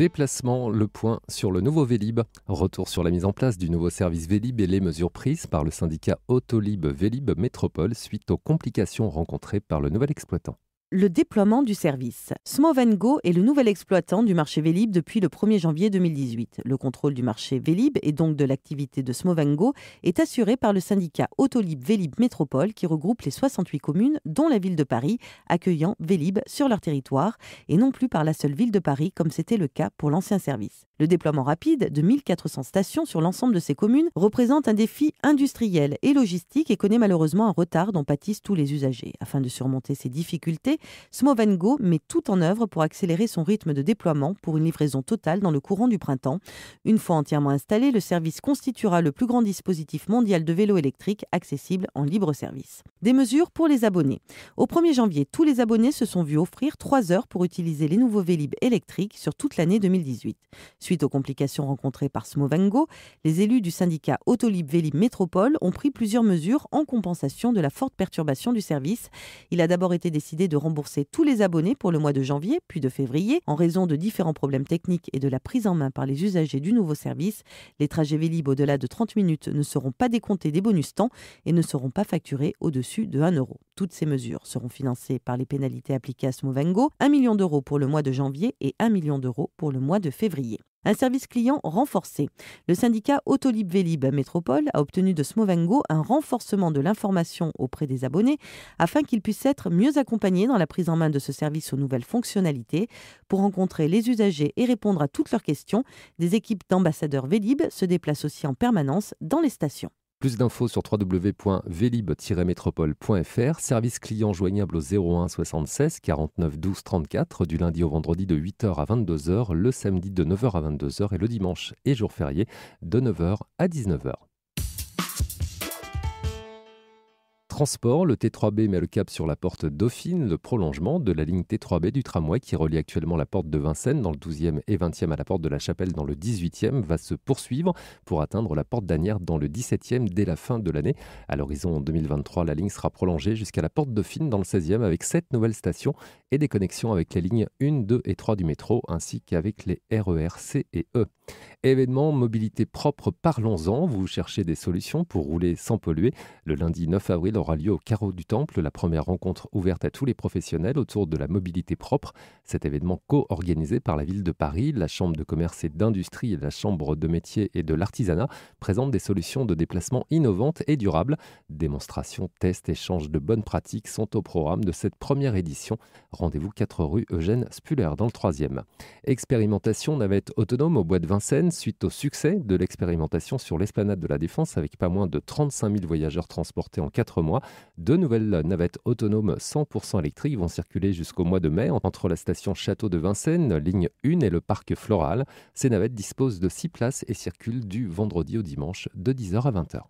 Déplacement, le point sur le nouveau Vélib. Retour sur la mise en place du nouveau service Vélib et les mesures prises par le syndicat Autolib Vélib Métropole suite aux complications rencontrées par le nouvel exploitant le déploiement du service. Smovengo est le nouvel exploitant du marché Vélib depuis le 1er janvier 2018. Le contrôle du marché Vélib et donc de l'activité de Smovengo est assuré par le syndicat Autolib Vélib Métropole qui regroupe les 68 communes dont la ville de Paris accueillant Vélib sur leur territoire et non plus par la seule ville de Paris comme c'était le cas pour l'ancien service. Le déploiement rapide de 1400 stations sur l'ensemble de ces communes représente un défi industriel et logistique et connaît malheureusement un retard dont pâtissent tous les usagers. Afin de surmonter ces difficultés, Smovengo met tout en œuvre pour accélérer son rythme de déploiement pour une livraison totale dans le courant du printemps. Une fois entièrement installé, le service constituera le plus grand dispositif mondial de vélos électriques accessible en libre service. Des mesures pour les abonnés. Au 1er janvier, tous les abonnés se sont vus offrir 3 heures pour utiliser les nouveaux Vélib électriques sur toute l'année 2018. Suite aux complications rencontrées par Smovengo, les élus du syndicat Autolib Vélib Métropole ont pris plusieurs mesures en compensation de la forte perturbation du service. Il a d'abord été décidé de rembourser rembourser tous les abonnés pour le mois de janvier puis de février. En raison de différents problèmes techniques et de la prise en main par les usagers du nouveau service, les trajets Vélib au-delà de 30 minutes ne seront pas décomptés des bonus temps et ne seront pas facturés au-dessus de 1 euro. Toutes ces mesures seront financées par les pénalités appliquées à Smovengo, 1 million d'euros pour le mois de janvier et 1 million d'euros pour le mois de février un service client renforcé. Le syndicat Autolib Vélib Métropole a obtenu de Smovengo un renforcement de l'information auprès des abonnés afin qu'ils puissent être mieux accompagnés dans la prise en main de ce service aux nouvelles fonctionnalités. Pour rencontrer les usagers et répondre à toutes leurs questions, des équipes d'ambassadeurs Vélib se déplacent aussi en permanence dans les stations. Plus d'infos sur www.velib-métropole.fr, service client joignable au 01 76 49 12 34 du lundi au vendredi de 8h à 22h, le samedi de 9h à 22h et le dimanche et jour férié de 9h à 19h. transport, le T3B met le cap sur la porte Dauphine, le prolongement de la ligne T3B du tramway qui relie actuellement la porte de Vincennes dans le 12e et 20e à la porte de la Chapelle dans le 18e va se poursuivre pour atteindre la porte d'Anières dans le 17e dès la fin de l'année. À l'horizon 2023, la ligne sera prolongée jusqu'à la porte Dauphine dans le 16e avec 7 nouvelles stations et des connexions avec les lignes 1, 2 et 3 du métro ainsi qu'avec les RER e C et E. Événement mobilité propre, parlons-en. Vous cherchez des solutions pour rouler sans polluer. Le lundi 9 avril aura lieu au Carreau du Temple, la première rencontre ouverte à tous les professionnels autour de la mobilité propre. Cet événement co-organisé par la ville de Paris, la Chambre de commerce et d'industrie et la Chambre de métier et de l'artisanat présente des solutions de déplacement innovantes et durables. Démonstrations, tests, échanges de bonnes pratiques sont au programme de cette première édition. Rendez-vous 4 rue Eugène Spuller dans le 3e. Expérimentation navette autonome au bois de Vincennes suite au succès de l'expérimentation sur l'esplanade de la Défense avec pas moins de 35 000 voyageurs transportés en 4 mois. De Deux nouvelles navettes autonomes 100% électriques vont circuler jusqu'au mois de mai entre la station Château de Vincennes, ligne 1 et le parc Floral. Ces navettes disposent de 6 places et circulent du vendredi au dimanche de 10h à 20h.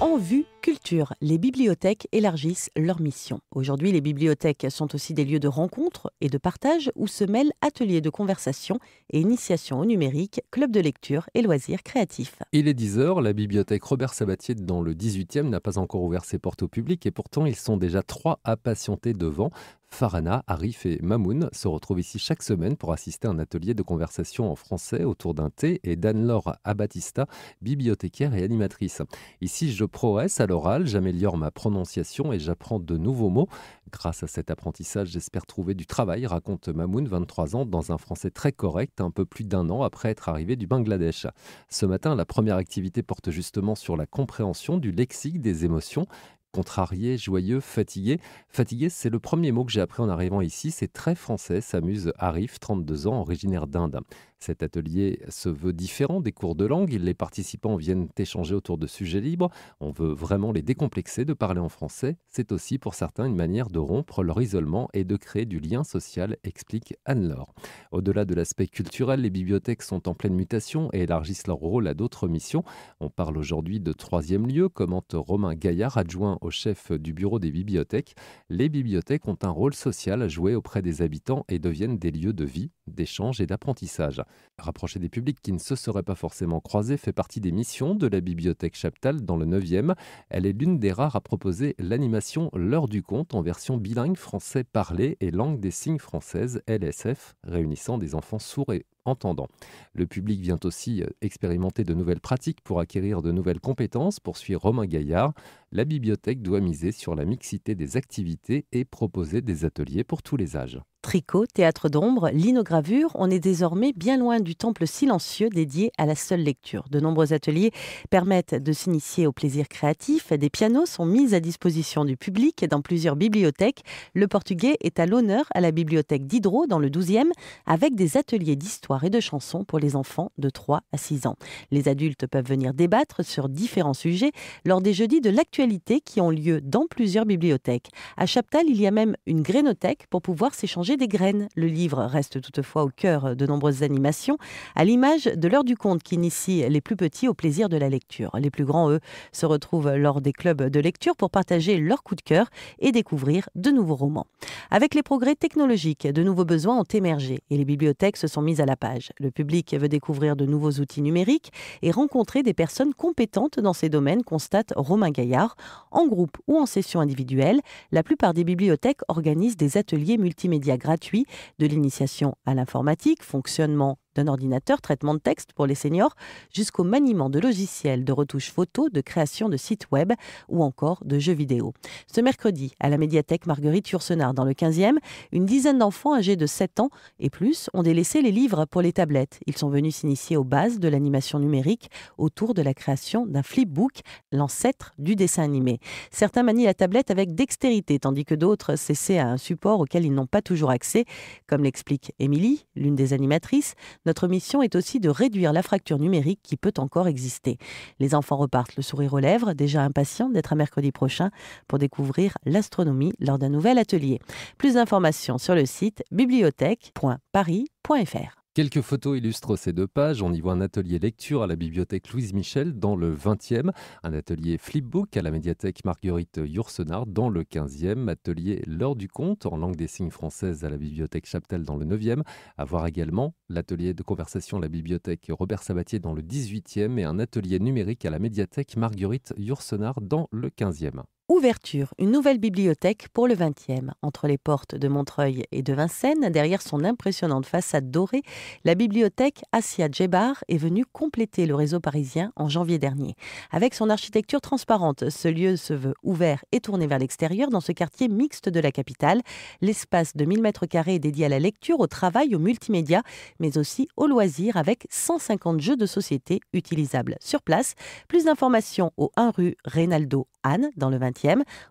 En vue culture, les bibliothèques élargissent leur mission. Aujourd'hui, les bibliothèques sont aussi des lieux de rencontre et de partage où se mêlent ateliers de conversation et initiation au numérique, clubs de lecture et loisirs créatifs. Il est 10h, la bibliothèque Robert Sabatier dans le 18e n'a pas encore ouvert ses portes au public et pourtant ils sont déjà trois à patienter devant. Farana, Arif et Mamoun se retrouvent ici chaque semaine pour assister à un atelier de conversation en français autour d'un thé et d'Anne-Laure Abatista, bibliothécaire et animatrice. Ici, je progresse à l'oral, j'améliore ma prononciation et j'apprends de nouveaux mots. Grâce à cet apprentissage, j'espère trouver du travail, raconte Mamoun, 23 ans, dans un français très correct, un peu plus d'un an après être arrivé du Bangladesh. Ce matin, la première activité porte justement sur la compréhension du lexique des émotions contrarié, joyeux, fatigué. Fatigué, c'est le premier mot que j'ai appris en arrivant ici. C'est très français, s'amuse Arif, 32 ans, originaire d'Inde. Cet atelier se veut différent des cours de langue. Les participants viennent échanger autour de sujets libres. On veut vraiment les décomplexer de parler en français. C'est aussi pour certains une manière de rompre leur isolement et de créer du lien social, explique Anne-Laure. Au-delà de l'aspect culturel, les bibliothèques sont en pleine mutation et élargissent leur rôle à d'autres missions. On parle aujourd'hui de troisième lieu, commente Romain Gaillard, adjoint au chef du bureau des bibliothèques. Les bibliothèques ont un rôle social à jouer auprès des habitants et deviennent des lieux de vie, d'échange et d'apprentissage. Rapprocher des publics qui ne se seraient pas forcément croisés fait partie des missions de la bibliothèque Chaptal dans le 9e. Elle est l'une des rares à proposer l'animation L'heure du conte en version bilingue français parlé et langue des signes française LSF réunissant des enfants sourds et entendants. Le public vient aussi euh, expérimenter de nouvelles pratiques pour acquérir de nouvelles compétences, poursuit Romain Gaillard la bibliothèque doit miser sur la mixité des activités et proposer des ateliers pour tous les âges. Tricot, théâtre d'ombre, linogravure, on est désormais bien loin du temple silencieux dédié à la seule lecture. De nombreux ateliers permettent de s'initier au plaisir créatif. Des pianos sont mis à disposition du public dans plusieurs bibliothèques. Le portugais est à l'honneur à la bibliothèque d'Hydro dans le 12e avec des ateliers d'histoire et de chansons pour les enfants de 3 à 6 ans. Les adultes peuvent venir débattre sur différents sujets lors des jeudis de l'actualité qui ont lieu dans plusieurs bibliothèques. À Chaptal, il y a même une grénothèque pour pouvoir s'échanger des graines. Le livre reste toutefois au cœur de nombreuses animations, à l'image de l'heure du conte qui initie les plus petits au plaisir de la lecture. Les plus grands, eux, se retrouvent lors des clubs de lecture pour partager leurs coup de cœur et découvrir de nouveaux romans. Avec les progrès technologiques, de nouveaux besoins ont émergé et les bibliothèques se sont mises à la page. Le public veut découvrir de nouveaux outils numériques et rencontrer des personnes compétentes dans ces domaines, constate Romain Gaillard, en groupe ou en session individuelle. La plupart des bibliothèques organisent des ateliers multimédia gratuits de l'initiation à l'informatique, fonctionnement d'un ordinateur, traitement de texte pour les seniors, jusqu'au maniement de logiciels, de retouches photos, de création de sites web ou encore de jeux vidéo. Ce mercredi, à la médiathèque Marguerite Yourcenar dans le 15e, une dizaine d'enfants âgés de 7 ans et plus ont délaissé les livres pour les tablettes. Ils sont venus s'initier aux bases de l'animation numérique autour de la création d'un flipbook, l'ancêtre du dessin animé. Certains manient la tablette avec dextérité, tandis que d'autres s'essaient à un support auquel ils n'ont pas toujours accès, comme l'explique Émilie, l'une des animatrices. Notre mission est aussi de réduire la fracture numérique qui peut encore exister. Les enfants repartent le sourire aux lèvres, déjà impatients d'être à mercredi prochain pour découvrir l'astronomie lors d'un nouvel atelier. Plus d'informations sur le site bibliothèque.paris.fr. Quelques photos illustrent ces deux pages. On y voit un atelier lecture à la bibliothèque Louise Michel dans le 20e, un atelier flipbook à la médiathèque Marguerite Yourcenar dans le 15e, atelier L'heure du compte en langue des signes française à la bibliothèque Chaptel dans le 9e, à voir également l'atelier de conversation à la bibliothèque Robert Sabatier dans le 18e et un atelier numérique à la médiathèque Marguerite Yourcenar dans le 15e. Ouverture, une nouvelle bibliothèque pour le 20e. Entre les portes de Montreuil et de Vincennes, derrière son impressionnante façade dorée, la bibliothèque Assia Djebar est venue compléter le réseau parisien en janvier dernier. Avec son architecture transparente, ce lieu se veut ouvert et tourné vers l'extérieur dans ce quartier mixte de la capitale. L'espace de 1000 m carrés est dédié à la lecture, au travail, au multimédia, mais aussi aux loisirs avec 150 jeux de société utilisables sur place. Plus d'informations au 1 rue Reynaldo Anne dans le 20e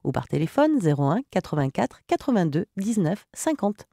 ou par téléphone 01 84 82 19 50.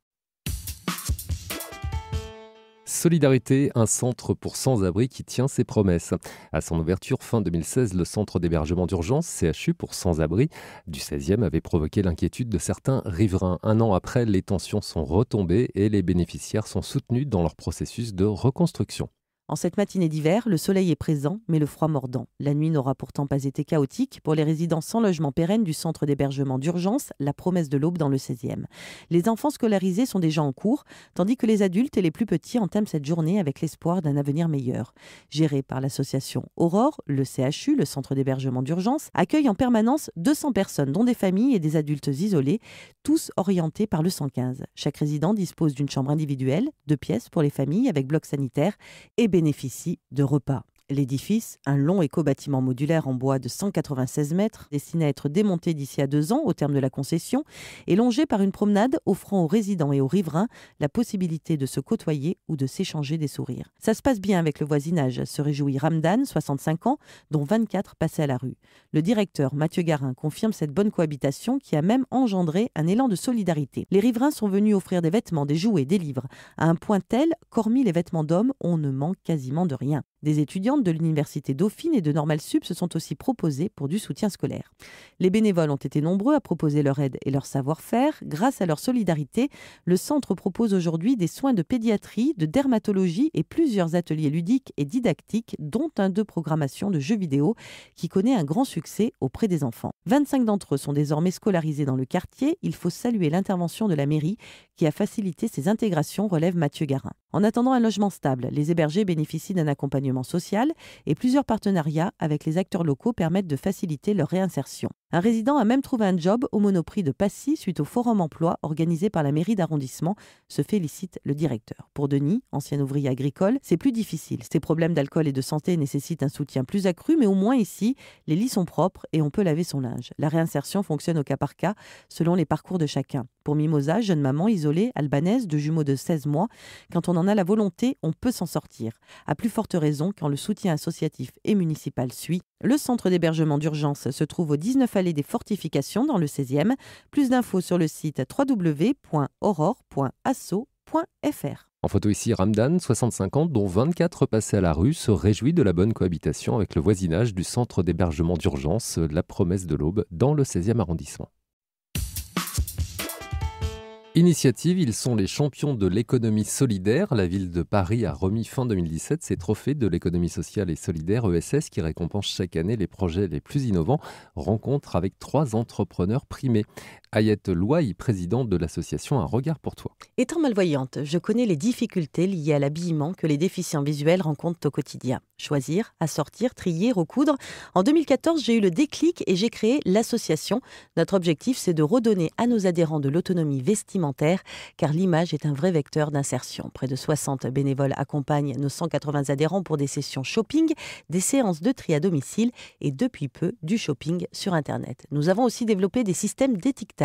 Solidarité, un centre pour sans-abri qui tient ses promesses. À son ouverture fin 2016, le centre d'hébergement d'urgence CHU pour sans-abri du 16e avait provoqué l'inquiétude de certains riverains. Un an après, les tensions sont retombées et les bénéficiaires sont soutenus dans leur processus de reconstruction. En cette matinée d'hiver, le soleil est présent, mais le froid mordant. La nuit n'aura pourtant pas été chaotique pour les résidents sans logement pérenne du centre d'hébergement d'urgence, la promesse de l'aube dans le 16e. Les enfants scolarisés sont déjà en cours, tandis que les adultes et les plus petits entament cette journée avec l'espoir d'un avenir meilleur. Géré par l'association Aurore, le CHU, le centre d'hébergement d'urgence, accueille en permanence 200 personnes, dont des familles et des adultes isolés, tous orientés par le 115. Chaque résident dispose d'une chambre individuelle, deux pièces pour les familles avec blocs sanitaires et bénéficient de repas l'édifice, un long éco-bâtiment modulaire en bois de 196 mètres, destiné à être démonté d'ici à deux ans au terme de la concession, est longé par une promenade offrant aux résidents et aux riverains la possibilité de se côtoyer ou de s'échanger des sourires. Ça se passe bien avec le voisinage, se réjouit Ramdan, 65 ans, dont 24 passés à la rue. Le directeur Mathieu Garin confirme cette bonne cohabitation qui a même engendré un élan de solidarité. Les riverains sont venus offrir des vêtements, des jouets, des livres, à un point tel qu'hormis les vêtements d'hommes, on ne manque quasiment de rien. Des étudiantes de l'université Dauphine et de Normal Sup se sont aussi proposées pour du soutien scolaire. Les bénévoles ont été nombreux à proposer leur aide et leur savoir-faire. Grâce à leur solidarité, le centre propose aujourd'hui des soins de pédiatrie, de dermatologie et plusieurs ateliers ludiques et didactiques, dont un de programmation de jeux vidéo qui connaît un grand succès auprès des enfants. 25 d'entre eux sont désormais scolarisés dans le quartier. Il faut saluer l'intervention de la mairie qui a facilité ces intégrations, relève Mathieu Garin. En attendant un logement stable, les hébergés bénéficient d'un accompagnement social et plusieurs partenariats avec les acteurs locaux permettent de faciliter leur réinsertion. Un résident a même trouvé un job au monoprix de Passy suite au forum emploi organisé par la mairie d'arrondissement, se félicite le directeur. Pour Denis, ancien ouvrier agricole, c'est plus difficile. Ses problèmes d'alcool et de santé nécessitent un soutien plus accru, mais au moins ici, les lits sont propres et on peut laver son linge. La réinsertion fonctionne au cas par cas, selon les parcours de chacun. Pour Mimosa, jeune maman isolée, albanaise, de jumeaux de 16 mois, quand on on a la volonté, on peut s'en sortir. À plus forte raison, quand le soutien associatif et municipal suit, le centre d'hébergement d'urgence se trouve au 19 allée des fortifications dans le 16e. Plus d'infos sur le site www.aurore.asso.fr. En photo ici, Ramdan, 65 ans, dont 24 passés à la rue, se réjouit de la bonne cohabitation avec le voisinage du centre d'hébergement d'urgence La Promesse de l'Aube dans le 16e arrondissement. Initiative, ils sont les champions de l'économie solidaire. La ville de Paris a remis fin 2017 ses trophées de l'économie sociale et solidaire ESS qui récompense chaque année les projets les plus innovants. Rencontre avec trois entrepreneurs primés. Ayette loi présidente de l'association Un regard pour toi. Étant malvoyante, je connais les difficultés liées à l'habillement que les déficients visuels rencontrent au quotidien. Choisir, assortir, trier, recoudre. En 2014, j'ai eu le déclic et j'ai créé l'association. Notre objectif, c'est de redonner à nos adhérents de l'autonomie vestimentaire, car l'image est un vrai vecteur d'insertion. Près de 60 bénévoles accompagnent nos 180 adhérents pour des sessions shopping, des séances de tri à domicile et depuis peu du shopping sur Internet. Nous avons aussi développé des systèmes d'étiquetage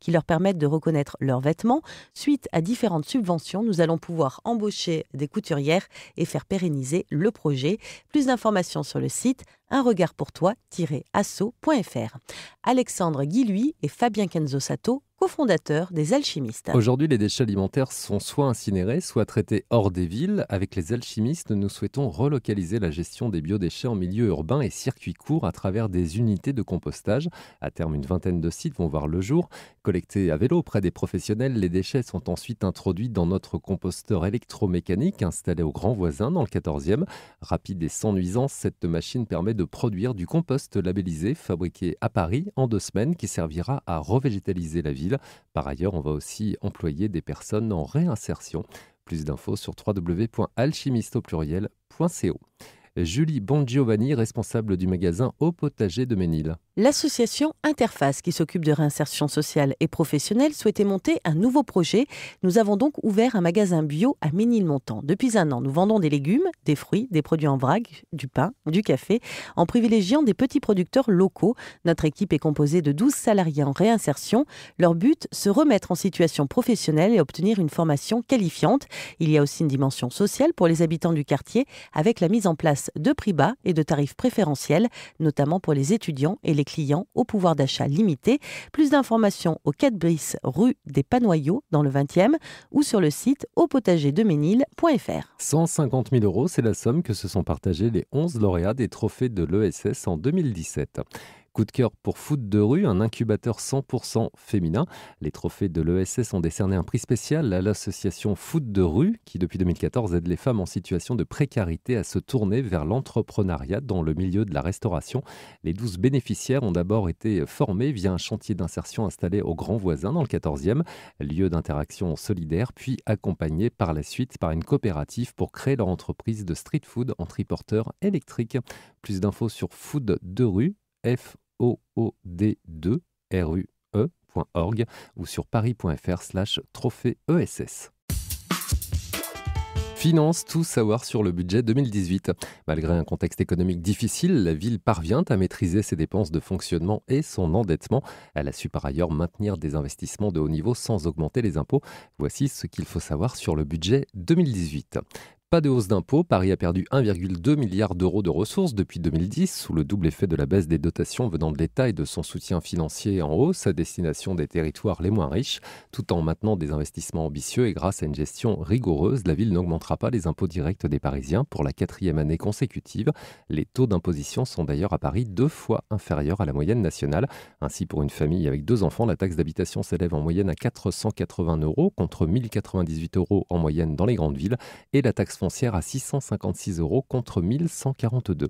qui leur permettent de reconnaître leurs vêtements. Suite à différentes subventions, nous allons pouvoir embaucher des couturières et faire pérenniser le projet. Plus d'informations sur le site un regard pour toi-asso.fr. Alexandre Guilluy et Fabien Kenzo Sato, cofondateurs des Alchimistes. Aujourd'hui, les déchets alimentaires sont soit incinérés, soit traités hors des villes. Avec les Alchimistes, nous souhaitons relocaliser la gestion des biodéchets en milieu urbain et circuit court à travers des unités de compostage. À terme, une vingtaine de sites vont voir le jour. Collectés à vélo près des professionnels, les déchets sont ensuite introduits dans notre composteur électromécanique installé au Grand Voisin dans le 14e. Rapide et sans nuisance, cette machine permet de produire du compost labellisé fabriqué à Paris en deux semaines qui servira à revégétaliser la ville. Par ailleurs, on va aussi employer des personnes en réinsertion. Plus d'infos sur www.alchimistopluriel.co. Julie Bongiovanni, responsable du magasin Au Potager de Ménil. L'association Interface, qui s'occupe de réinsertion sociale et professionnelle, souhaitait monter un nouveau projet. Nous avons donc ouvert un magasin bio à Ménilmontant. Depuis un an, nous vendons des légumes, des fruits, des produits en vrac, du pain, du café, en privilégiant des petits producteurs locaux. Notre équipe est composée de 12 salariés en réinsertion. Leur but, se remettre en situation professionnelle et obtenir une formation qualifiante. Il y a aussi une dimension sociale pour les habitants du quartier, avec la mise en place de prix bas et de tarifs préférentiels, notamment pour les étudiants et les clients au pouvoir d'achat limité. Plus d'informations au 4 bis rue des Panoyaux dans le 20e ou sur le site aupotagerdeménil.fr. 150 000 euros, c'est la somme que se sont partagés les 11 lauréats des trophées de l'ESS en 2017. Coup de cœur pour Food de rue, un incubateur 100% féminin. Les trophées de l'ESS ont décerné un prix spécial à l'association Food de rue, qui depuis 2014 aide les femmes en situation de précarité à se tourner vers l'entrepreneuriat dans le milieu de la restauration. Les 12 bénéficiaires ont d'abord été formés via un chantier d'insertion installé au Grand Voisin dans le 14e, lieu d'interaction solidaire, puis accompagnés par la suite par une coopérative pour créer leur entreprise de street food en triporteur électrique. Plus d'infos sur Food de rue F ood2rue.org ou sur paris.fr slash trophée ESS. Finance, tout savoir sur le budget 2018. Malgré un contexte économique difficile, la ville parvient à maîtriser ses dépenses de fonctionnement et son endettement. Elle a su par ailleurs maintenir des investissements de haut niveau sans augmenter les impôts. Voici ce qu'il faut savoir sur le budget 2018. Pas de hausse d'impôts, Paris a perdu 1,2 milliard d'euros de ressources depuis 2010 sous le double effet de la baisse des dotations venant de l'État et de son soutien financier en hausse à destination des territoires les moins riches, tout en maintenant des investissements ambitieux et grâce à une gestion rigoureuse, la ville n'augmentera pas les impôts directs des Parisiens pour la quatrième année consécutive. Les taux d'imposition sont d'ailleurs à Paris deux fois inférieurs à la moyenne nationale. Ainsi, pour une famille avec deux enfants, la taxe d'habitation s'élève en moyenne à 480 euros contre 1098 euros en moyenne dans les grandes villes et la taxe foncière à 656 euros contre 1142.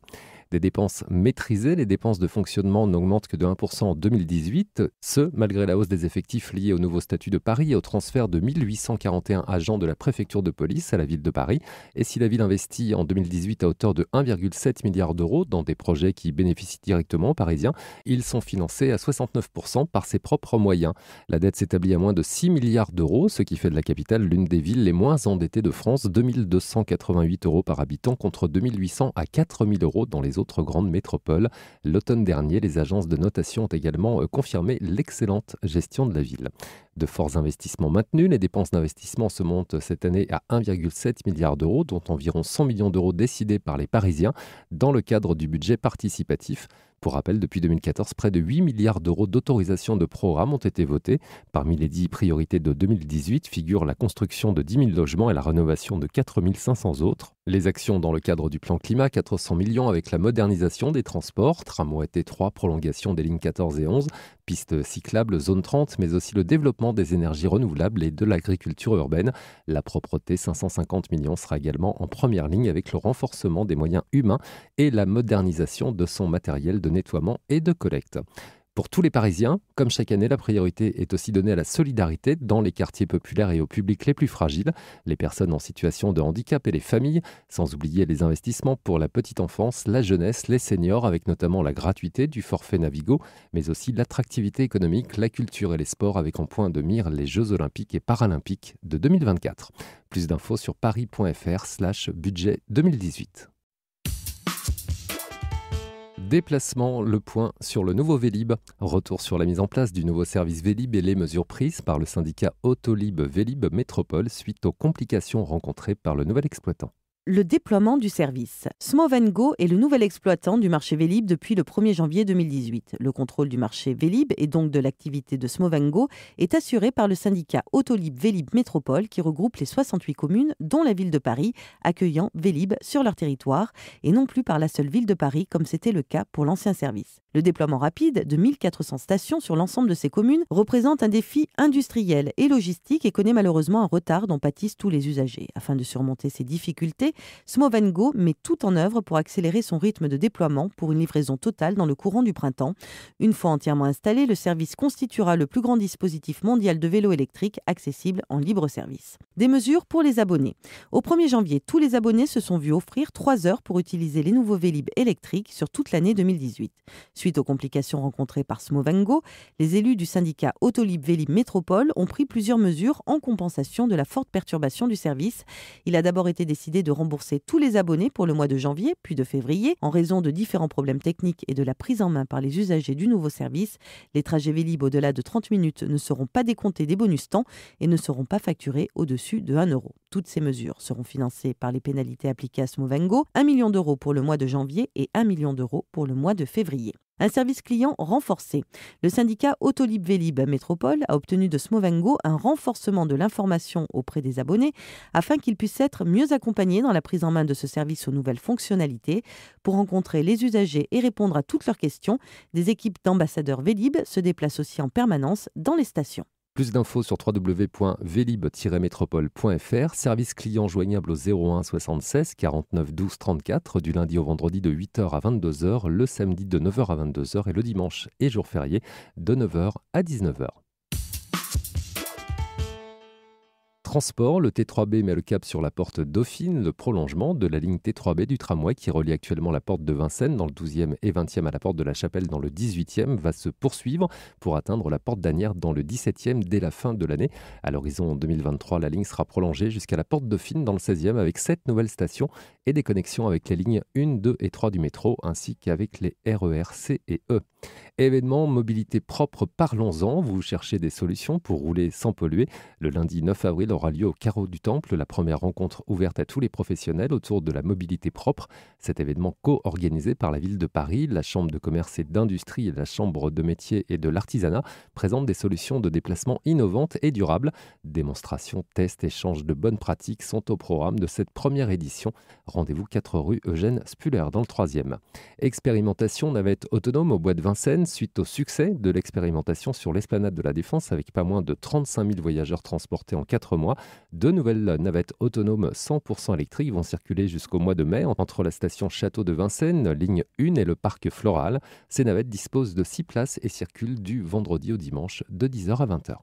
Des dépenses maîtrisées, les dépenses de fonctionnement n'augmentent que de 1% en 2018, ce malgré la hausse des effectifs liés au nouveau statut de Paris et au transfert de 1841 agents de la préfecture de police à la ville de Paris. Et si la ville investit en 2018 à hauteur de 1,7 milliard d'euros dans des projets qui bénéficient directement aux Parisiens, ils sont financés à 69% par ses propres moyens. La dette s'établit à moins de 6 milliards d'euros, ce qui fait de la capitale l'une des villes les moins endettées de France, 2200 188 euros par habitant contre 2800 à 4000 euros dans les autres grandes métropoles. L'automne dernier, les agences de notation ont également euh, confirmé l'excellente gestion de la ville. De forts investissements maintenus, les dépenses d'investissement se montent cette année à 1,7 milliard d'euros, dont environ 100 millions d'euros décidés par les Parisiens dans le cadre du budget participatif. Pour rappel, depuis 2014, près de 8 milliards d'euros d'autorisation de programmes ont été votés. Parmi les 10 priorités de 2018 figurent la construction de 10 000 logements et la rénovation de 4 500 autres. Les actions dans le cadre du plan climat, 400 millions avec la modernisation des transports, tramway T3, prolongation des lignes 14 et 11, pistes cyclables, zone 30, mais aussi le développement des énergies renouvelables et de l'agriculture urbaine. La propreté, 550 millions, sera également en première ligne avec le renforcement des moyens humains et la modernisation de son matériel de nettoiement et de collecte. Pour tous les Parisiens, comme chaque année, la priorité est aussi donnée à la solidarité dans les quartiers populaires et au public les plus fragiles, les personnes en situation de handicap et les familles, sans oublier les investissements pour la petite enfance, la jeunesse, les seniors, avec notamment la gratuité du forfait Navigo, mais aussi l'attractivité économique, la culture et les sports, avec en point de mire les Jeux olympiques et paralympiques de 2024. Plus d'infos sur paris.fr slash budget 2018. Déplacement, le point sur le nouveau Vélib. Retour sur la mise en place du nouveau service Vélib et les mesures prises par le syndicat Autolib Vélib Métropole suite aux complications rencontrées par le nouvel exploitant le déploiement du service. Smovengo est le nouvel exploitant du marché Vélib depuis le 1er janvier 2018. Le contrôle du marché Vélib et donc de l'activité de Smovengo est assuré par le syndicat Autolib Vélib Métropole qui regroupe les 68 communes dont la ville de Paris accueillant Vélib sur leur territoire et non plus par la seule ville de Paris comme c'était le cas pour l'ancien service. Le déploiement rapide de 1400 stations sur l'ensemble de ces communes représente un défi industriel et logistique et connaît malheureusement un retard dont pâtissent tous les usagers. Afin de surmonter ces difficultés, Smovengo met tout en œuvre pour accélérer son rythme de déploiement pour une livraison totale dans le courant du printemps. Une fois entièrement installé, le service constituera le plus grand dispositif mondial de vélos électriques accessible en libre service. Des mesures pour les abonnés. Au 1er janvier, tous les abonnés se sont vus offrir 3 heures pour utiliser les nouveaux Vélib électriques sur toute l'année 2018. Suite aux complications rencontrées par Smovengo, les élus du syndicat Autolib Vélib Métropole ont pris plusieurs mesures en compensation de la forte perturbation du service. Il a d'abord été décidé de rembourser tous les abonnés pour le mois de janvier puis de février. En raison de différents problèmes techniques et de la prise en main par les usagers du nouveau service, les trajets Vélib au-delà de 30 minutes ne seront pas décomptés des bonus temps et ne seront pas facturés au-dessus de 1 euro. Toutes ces mesures seront financées par les pénalités appliquées à Smovengo, 1 million d'euros pour le mois de janvier et 1 million d'euros pour le mois de février un service client renforcé. Le syndicat Autolib Vélib Métropole a obtenu de Smovengo un renforcement de l'information auprès des abonnés afin qu'ils puissent être mieux accompagnés dans la prise en main de ce service aux nouvelles fonctionnalités. Pour rencontrer les usagers et répondre à toutes leurs questions, des équipes d'ambassadeurs Vélib se déplacent aussi en permanence dans les stations. Plus d'infos sur www.velib-métropole.fr, service client joignable au 01 76 49 12 34 du lundi au vendredi de 8h à 22h, le samedi de 9h à 22h et le dimanche et jour férié de 9h à 19h. transport, le T3B met le cap sur la porte Dauphine, le prolongement de la ligne T3B du tramway qui relie actuellement la porte de Vincennes dans le 12e et 20e à la porte de la Chapelle dans le 18e va se poursuivre pour atteindre la porte d'Anière dans le 17e dès la fin de l'année. À l'horizon 2023, la ligne sera prolongée jusqu'à la porte Dauphine dans le 16e avec 7 nouvelles stations et des connexions avec les lignes 1, 2 et 3 du métro ainsi qu'avec les RER e C et E. Événement mobilité propre, parlons-en. Vous cherchez des solutions pour rouler sans polluer. Le lundi 9 avril aura lieu au Carreau du Temple, la première rencontre ouverte à tous les professionnels autour de la mobilité propre. Cet événement co-organisé par la ville de Paris, la Chambre de commerce et d'industrie et la Chambre de métier et de l'artisanat présente des solutions de déplacement innovantes et durables. Démonstrations, tests, échanges de bonnes pratiques sont au programme de cette première édition. Rendez-vous 4 rue Eugène Spuller dans le 3e. Expérimentation navette autonome au bois de Vincennes suite au succès de l'expérimentation sur l'esplanade de la Défense avec pas moins de 35 000 voyageurs transportés en 4 mois. Deux nouvelles navettes autonomes 100% électriques vont circuler jusqu'au mois de mai entre la station Château de Vincennes, ligne 1 et le parc Floral. Ces navettes disposent de 6 places et circulent du vendredi au dimanche de 10h à 20h.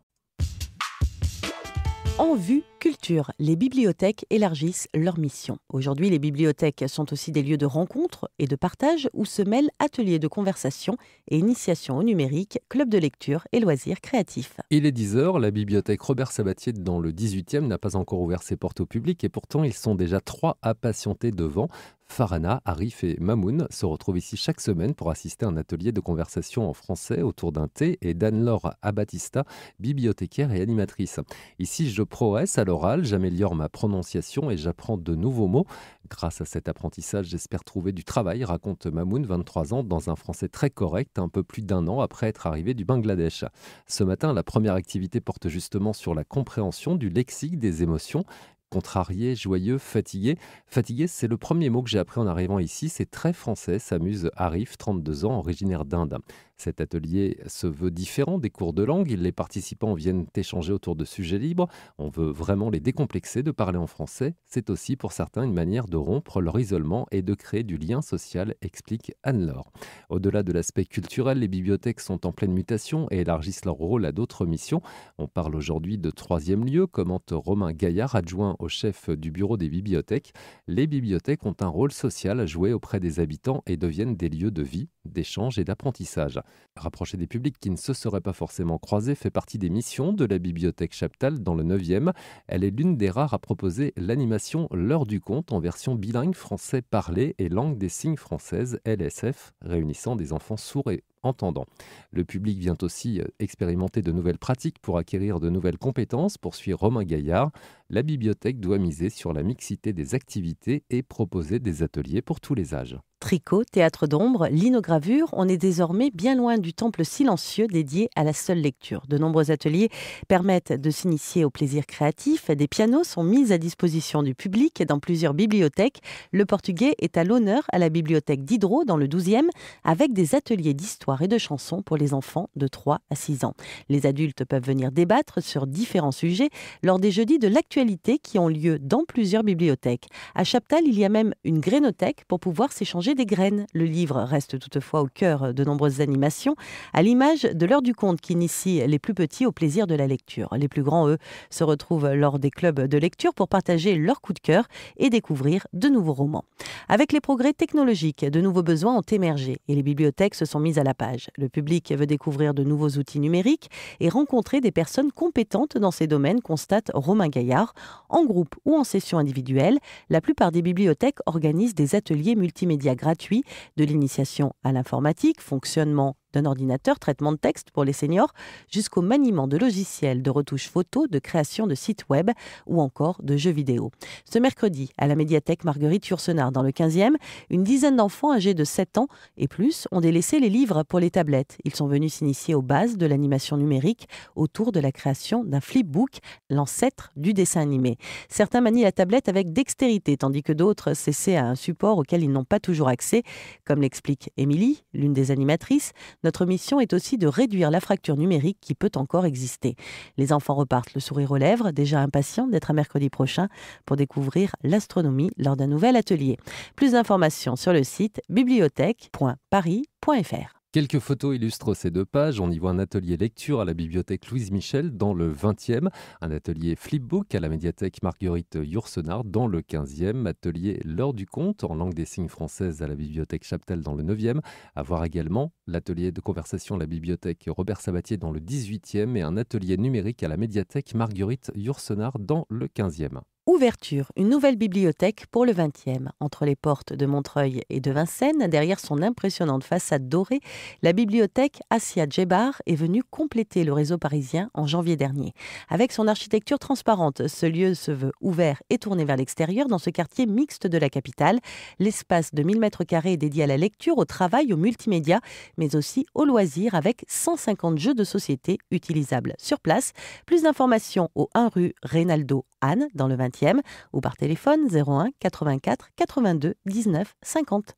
En vue culture, les bibliothèques élargissent leur mission. Aujourd'hui, les bibliothèques sont aussi des lieux de rencontre et de partage où se mêlent ateliers de conversation et initiation au numérique, clubs de lecture et loisirs créatifs. Il est 10h, la bibliothèque Robert Sabatier dans le 18e n'a pas encore ouvert ses portes au public et pourtant ils sont déjà trois à patienter devant. Farana, Arif et Mamoun se retrouvent ici chaque semaine pour assister à un atelier de conversation en français autour d'un thé et d'Anne-Laure Abatista, bibliothécaire et animatrice. Ici, je progresse à l'oral, j'améliore ma prononciation et j'apprends de nouveaux mots. Grâce à cet apprentissage, j'espère trouver du travail, raconte Mamoun, 23 ans, dans un français très correct, un peu plus d'un an après être arrivé du Bangladesh. Ce matin, la première activité porte justement sur la compréhension du lexique des émotions contrarié, joyeux, fatigué. Fatigué, c'est le premier mot que j'ai appris en arrivant ici. C'est très français, s'amuse Arif, 32 ans, originaire d'Inde. Cet atelier se veut différent des cours de langue. Les participants viennent échanger autour de sujets libres. On veut vraiment les décomplexer de parler en français. C'est aussi pour certains une manière de rompre leur isolement et de créer du lien social, explique Anne-Laure. Au-delà de l'aspect culturel, les bibliothèques sont en pleine mutation et élargissent leur rôle à d'autres missions. On parle aujourd'hui de troisième lieu, commente Romain Gaillard, adjoint au chef du bureau des bibliothèques. Les bibliothèques ont un rôle social à jouer auprès des habitants et deviennent des lieux de vie, d'échange et d'apprentissage. Rapprocher des publics qui ne se seraient pas forcément croisés fait partie des missions de la bibliothèque Chaptal dans le 9e. Elle est l'une des rares à proposer l'animation L'heure du conte en version bilingue français parlé et langue des signes française LSF réunissant des enfants sourds et entendants. Le public vient aussi euh, expérimenter de nouvelles pratiques pour acquérir de nouvelles compétences, poursuit Romain Gaillard la bibliothèque doit miser sur la mixité des activités et proposer des ateliers pour tous les âges. Tricot, théâtre d'ombre, linogravure, on est désormais bien loin du temple silencieux dédié à la seule lecture. De nombreux ateliers permettent de s'initier au plaisir créatif. Des pianos sont mis à disposition du public dans plusieurs bibliothèques. Le portugais est à l'honneur à la bibliothèque d'Hydro dans le 12e avec des ateliers d'histoire et de chansons pour les enfants de 3 à 6 ans. Les adultes peuvent venir débattre sur différents sujets lors des jeudis de l'actualité qui ont lieu dans plusieurs bibliothèques. À Chaptal, il y a même une grainothèque pour pouvoir s'échanger des graines. Le livre reste toutefois au cœur de nombreuses animations, à l'image de l'heure du conte qui initie les plus petits au plaisir de la lecture. Les plus grands, eux, se retrouvent lors des clubs de lecture pour partager leurs coups de cœur et découvrir de nouveaux romans. Avec les progrès technologiques, de nouveaux besoins ont émergé et les bibliothèques se sont mises à la page. Le public veut découvrir de nouveaux outils numériques et rencontrer des personnes compétentes dans ces domaines, constate Romain Gaillard, en groupe ou en session individuelle. La plupart des bibliothèques organisent des ateliers multimédia gratuits de l'initiation à l'informatique, fonctionnement d'un ordinateur, traitement de texte pour les seniors, jusqu'au maniement de logiciels, de retouches photos, de création de sites web ou encore de jeux vidéo. Ce mercredi, à la médiathèque Marguerite Yourcenar dans le 15e, une dizaine d'enfants âgés de 7 ans et plus ont délaissé les livres pour les tablettes. Ils sont venus s'initier aux bases de l'animation numérique autour de la création d'un flipbook, l'ancêtre du dessin animé. Certains manient la tablette avec dextérité, tandis que d'autres cessaient à un support auquel ils n'ont pas toujours accès, comme l'explique Émilie, l'une des animatrices. Notre mission est aussi de réduire la fracture numérique qui peut encore exister. Les enfants repartent le sourire aux lèvres, déjà impatients d'être à mercredi prochain pour découvrir l'astronomie lors d'un nouvel atelier. Plus d'informations sur le site bibliothèque.paris.fr. Quelques photos illustrent ces deux pages. On y voit un atelier lecture à la bibliothèque Louise Michel dans le 20e, un atelier flipbook à la médiathèque Marguerite Yourcenar dans le 15e, atelier L'heure du conte en langue des signes française à la bibliothèque Chaptel dans le 9e, à voir également l'atelier de conversation à la bibliothèque Robert Sabatier dans le 18e et un atelier numérique à la médiathèque Marguerite Yourcenar dans le 15e. Ouverture, une nouvelle bibliothèque pour le 20e. Entre les portes de Montreuil et de Vincennes, derrière son impressionnante façade dorée, la bibliothèque Assia Djebar est venue compléter le réseau parisien en janvier dernier. Avec son architecture transparente, ce lieu se veut ouvert et tourné vers l'extérieur dans ce quartier mixte de la capitale. L'espace de 1000 m carrés est dédié à la lecture, au travail, au multimédia, mais aussi aux loisirs avec 150 jeux de société utilisables sur place. Plus d'informations au 1 rue Reynaldo Anne dans le 20e ou par téléphone 01 84 82 19 50.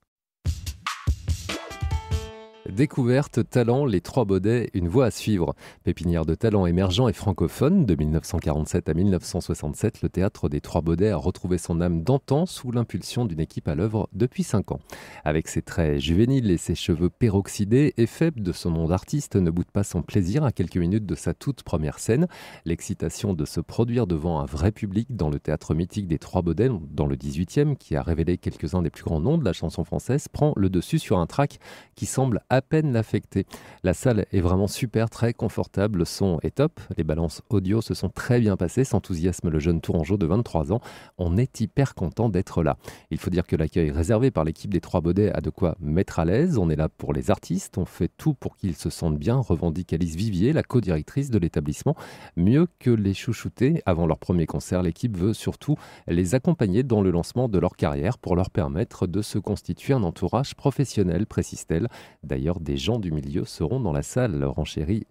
Découverte, talent, les trois baudets, une voie à suivre. Pépinière de talent émergent et francophone, de 1947 à 1967, le théâtre des trois baudets a retrouvé son âme d'antan sous l'impulsion d'une équipe à l'œuvre depuis cinq ans. Avec ses traits juvéniles et ses cheveux peroxydés et de son nom d'artiste ne boutte pas son plaisir à quelques minutes de sa toute première scène. L'excitation de se produire devant un vrai public dans le théâtre mythique des trois baudets, dans le 18e, qui a révélé quelques-uns des plus grands noms de la chanson française, prend le dessus sur un track qui semble à peine l'affecter. La salle est vraiment super, très confortable, le son est top, les balances audio se sont très bien passées, s'enthousiasme le jeune Tourangeau de 23 ans. On est hyper content d'être là. Il faut dire que l'accueil réservé par l'équipe des Trois Baudets a de quoi mettre à l'aise. On est là pour les artistes, on fait tout pour qu'ils se sentent bien, revendique Alice Vivier, la co-directrice de l'établissement. Mieux que les chouchouter avant leur premier concert, l'équipe veut surtout les accompagner dans le lancement de leur carrière pour leur permettre de se constituer un entourage professionnel, précise-t-elle. D'ailleurs, D'ailleurs, des gens du milieu seront dans la salle,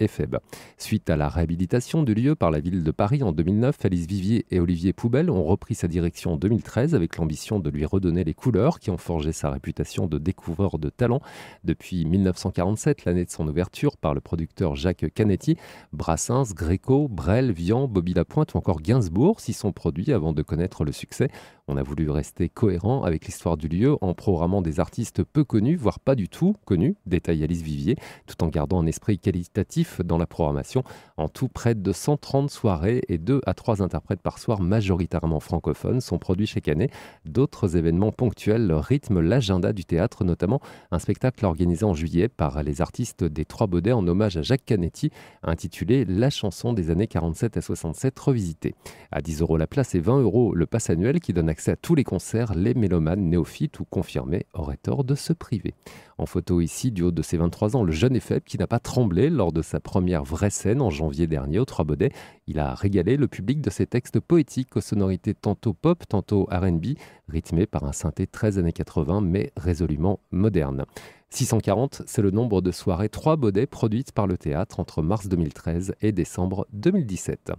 et faible. Suite à la réhabilitation du lieu par la ville de Paris en 2009, Alice Vivier et Olivier Poubelle ont repris sa direction en 2013 avec l'ambition de lui redonner les couleurs qui ont forgé sa réputation de découvreur de talent. Depuis 1947, l'année de son ouverture par le producteur Jacques Canetti, Brassens, Gréco, Brel, Vian, Bobby Lapointe ou encore Gainsbourg s'y sont produits avant de connaître le succès. On a voulu rester cohérent avec l'histoire du lieu en programmant des artistes peu connus, voire pas du tout connus, détaille Alice Vivier, tout en gardant un esprit qualitatif dans la programmation. En tout, près de 130 soirées et 2 à 3 interprètes par soir majoritairement francophones sont produits chaque année. D'autres événements ponctuels rythment l'agenda du théâtre, notamment un spectacle organisé en juillet par les artistes des Trois Baudets en hommage à Jacques Canetti, intitulé La chanson des années 47 à 67 revisité. À 10 euros la place et 20 euros le pass annuel qui donne à tous les concerts, les mélomanes néophytes ou confirmés auraient tort de se priver. En photo ici, du haut de ses 23 ans, le jeune et qui n'a pas tremblé lors de sa première vraie scène en janvier dernier au Trois Baudets. Il a régalé le public de ses textes poétiques aux sonorités tantôt pop, tantôt RB, rythmés par un synthé 13 années 80 mais résolument moderne. 640, c'est le nombre de soirées Trois Baudets produites par le théâtre entre mars 2013 et décembre 2017.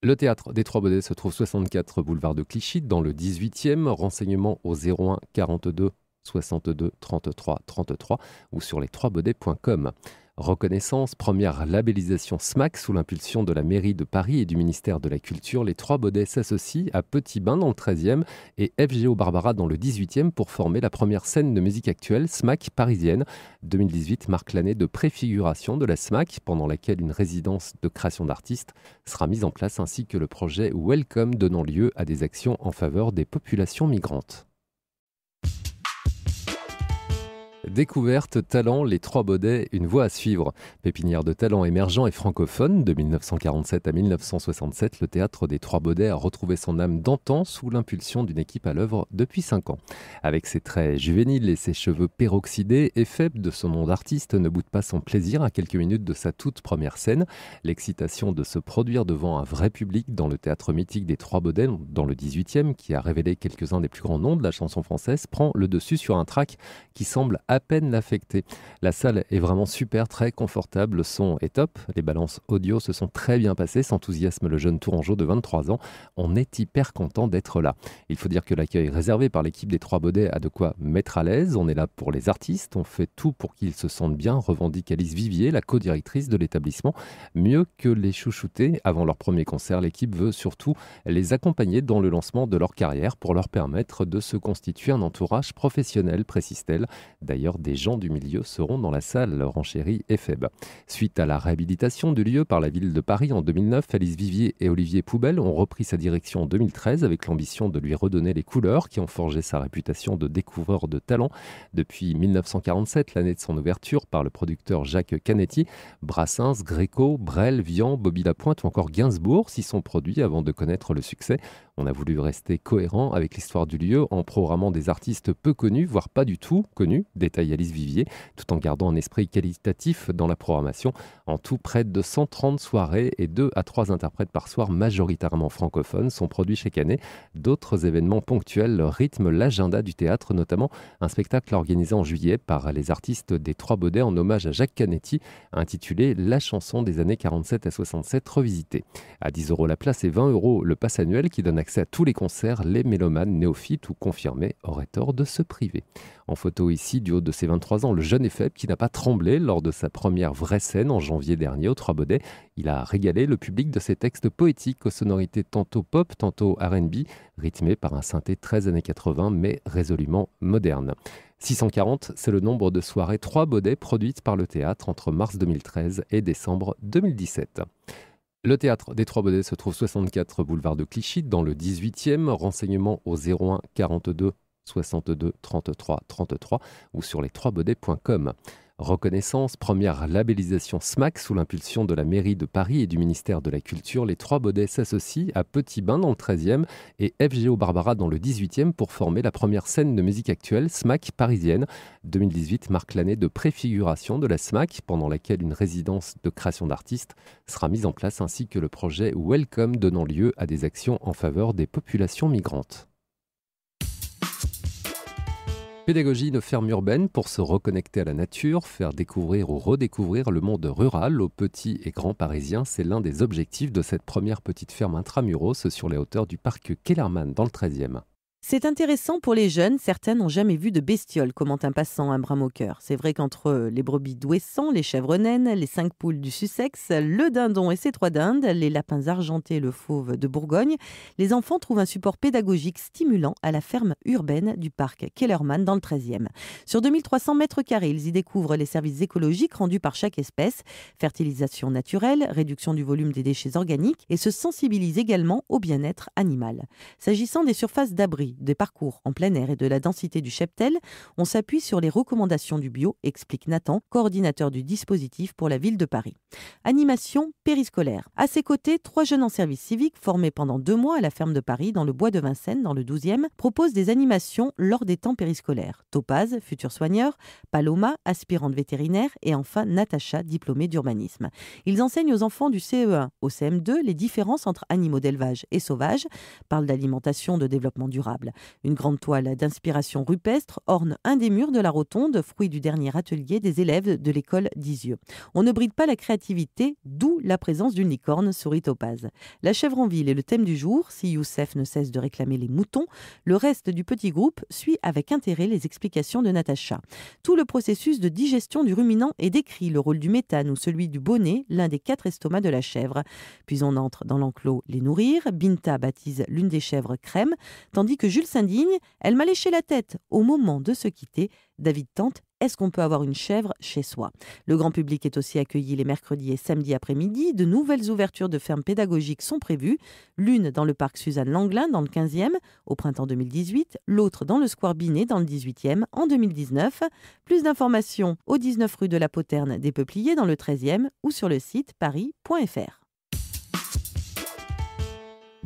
Le théâtre des Trois Baudets se trouve 64 boulevard de Clichy, dans le 18e. renseignement au 01 42 62 33 33 ou sur les 3 Reconnaissance, première labellisation SMAC sous l'impulsion de la mairie de Paris et du ministère de la Culture, les trois Baudets s'associent à Petit Bain dans le 13e et FGO Barbara dans le 18e pour former la première scène de musique actuelle SMAC parisienne. 2018 marque l'année de préfiguration de la SMAC pendant laquelle une résidence de création d'artistes sera mise en place ainsi que le projet Welcome donnant lieu à des actions en faveur des populations migrantes. Découverte, talent, les trois baudets, une voie à suivre. Pépinière de talent émergents et francophone, de 1947 à 1967, le théâtre des trois baudets a retrouvé son âme d'antan sous l'impulsion d'une équipe à l'œuvre depuis cinq ans. Avec ses traits juvéniles et ses cheveux peroxydés et de son nom d'artiste, ne boude pas son plaisir à quelques minutes de sa toute première scène. L'excitation de se produire devant un vrai public dans le théâtre mythique des trois baudets, dans le 18e, qui a révélé quelques-uns des plus grands noms de la chanson française, prend le dessus sur un track qui semble peine l'affecter. La salle est vraiment super, très confortable, le son est top, les balances audio se sont très bien passées, s'enthousiasme le jeune Tourangeau de 23 ans. On est hyper content d'être là. Il faut dire que l'accueil réservé par l'équipe des Trois Baudets a de quoi mettre à l'aise. On est là pour les artistes, on fait tout pour qu'ils se sentent bien, revendique Alice Vivier, la co-directrice de l'établissement. Mieux que les chouchouter avant leur premier concert, l'équipe veut surtout les accompagner dans le lancement de leur carrière pour leur permettre de se constituer un entourage professionnel, précise-t-elle. D'ailleurs, des gens du milieu seront dans la salle, est faible. Suite à la réhabilitation du lieu par la ville de Paris en 2009, Alice Vivier et Olivier Poubelle ont repris sa direction en 2013 avec l'ambition de lui redonner les couleurs qui ont forgé sa réputation de découvreur de talent. Depuis 1947, l'année de son ouverture par le producteur Jacques Canetti, Brassens, Gréco, Brel, Vian, Bobby Lapointe ou encore Gainsbourg s'y sont produits avant de connaître le succès. On a voulu rester cohérent avec l'histoire du lieu en programmant des artistes peu connus, voire pas du tout connus, des Alice Vivier, tout en gardant un esprit qualitatif dans la programmation. En tout, près de 130 soirées et 2 à 3 interprètes par soir, majoritairement francophones, sont produits chaque année. D'autres événements ponctuels rythment l'agenda du théâtre, notamment un spectacle organisé en juillet par les artistes des Trois Baudets en hommage à Jacques Canetti, intitulé La chanson des années 47 à 67 revisitée. À 10 euros la place et 20 euros le pass annuel qui donne accès à tous les concerts, les mélomanes néophytes ou confirmés auraient tort de se priver. En photo ici, du haut de ses 23 ans, le jeune et qui n'a pas tremblé lors de sa première vraie scène en janvier dernier au Trois Baudets. Il a régalé le public de ses textes poétiques aux sonorités tantôt pop, tantôt RB, rythmés par un synthé 13 années 80 mais résolument moderne. 640, c'est le nombre de soirées Trois Baudets produites par le théâtre entre mars 2013 et décembre 2017. Le théâtre des Trois Baudets se trouve 64 boulevard de Clichy dans le 18e. Renseignement au 01 42 62 33 33 ou sur les 3 Reconnaissance, première labellisation SMAC sous l'impulsion de la mairie de Paris et du ministère de la Culture. Les trois Baudets s'associent à Petit Bain dans le 13e et FGO Barbara dans le 18e pour former la première scène de musique actuelle SMAC parisienne. 2018 marque l'année de préfiguration de la SMAC pendant laquelle une résidence de création d'artistes sera mise en place ainsi que le projet Welcome donnant lieu à des actions en faveur des populations migrantes pédagogie de ferme urbaine pour se reconnecter à la nature, faire découvrir ou redécouvrir le monde rural aux petits et grands parisiens, c'est l'un des objectifs de cette première petite ferme intramuros sur les hauteurs du parc Kellerman dans le 13e. C'est intéressant pour les jeunes, certains n'ont jamais vu de bestioles, commente un passant, un au moqueur. C'est vrai qu'entre euh, les brebis d'Ouessant, les chèvres naines, les cinq poules du Sussex, le dindon et ses trois dindes, les lapins argentés et le fauve de Bourgogne, les enfants trouvent un support pédagogique stimulant à la ferme urbaine du parc Kellerman dans le 13e. Sur 2300 mètres carrés, ils y découvrent les services écologiques rendus par chaque espèce, fertilisation naturelle, réduction du volume des déchets organiques et se sensibilisent également au bien-être animal. S'agissant des surfaces d'abri, des parcours en plein air et de la densité du cheptel, on s'appuie sur les recommandations du bio, explique Nathan, coordinateur du dispositif pour la ville de Paris. Animation périscolaire. À ses côtés, trois jeunes en service civique formés pendant deux mois à la ferme de Paris, dans le bois de Vincennes, dans le 12e, proposent des animations lors des temps périscolaires. Topaz, futur soigneur, Paloma, aspirante vétérinaire, et enfin Natacha, diplômée d'urbanisme. Ils enseignent aux enfants du CE1 au CM2 les différences entre animaux d'élevage et sauvages, parlent d'alimentation, de développement durable une grande toile d'inspiration rupestre orne un des murs de la rotonde, fruit du dernier atelier des élèves de l'école d'Isieux. On ne bride pas la créativité, d'où la présence d'une licorne, souris Topaz. La chèvre en ville est le thème du jour. Si Youssef ne cesse de réclamer les moutons, le reste du petit groupe suit avec intérêt les explications de Natacha. Tout le processus de digestion du ruminant est décrit, le rôle du méthane ou celui du bonnet, l'un des quatre estomacs de la chèvre. Puis on entre dans l'enclos les nourrir. Binta baptise l'une des chèvres crème, tandis que Jules s'indigne, elle m'a léché la tête. Au moment de se quitter, David tente est-ce qu'on peut avoir une chèvre chez soi Le grand public est aussi accueilli les mercredis et samedis après-midi. De nouvelles ouvertures de fermes pédagogiques sont prévues, l'une dans le parc Suzanne Langlin dans le 15e au printemps 2018, l'autre dans le square Binet dans le 18e en 2019. Plus d'informations au 19 rue de la Poterne des Peupliers dans le 13e ou sur le site paris.fr.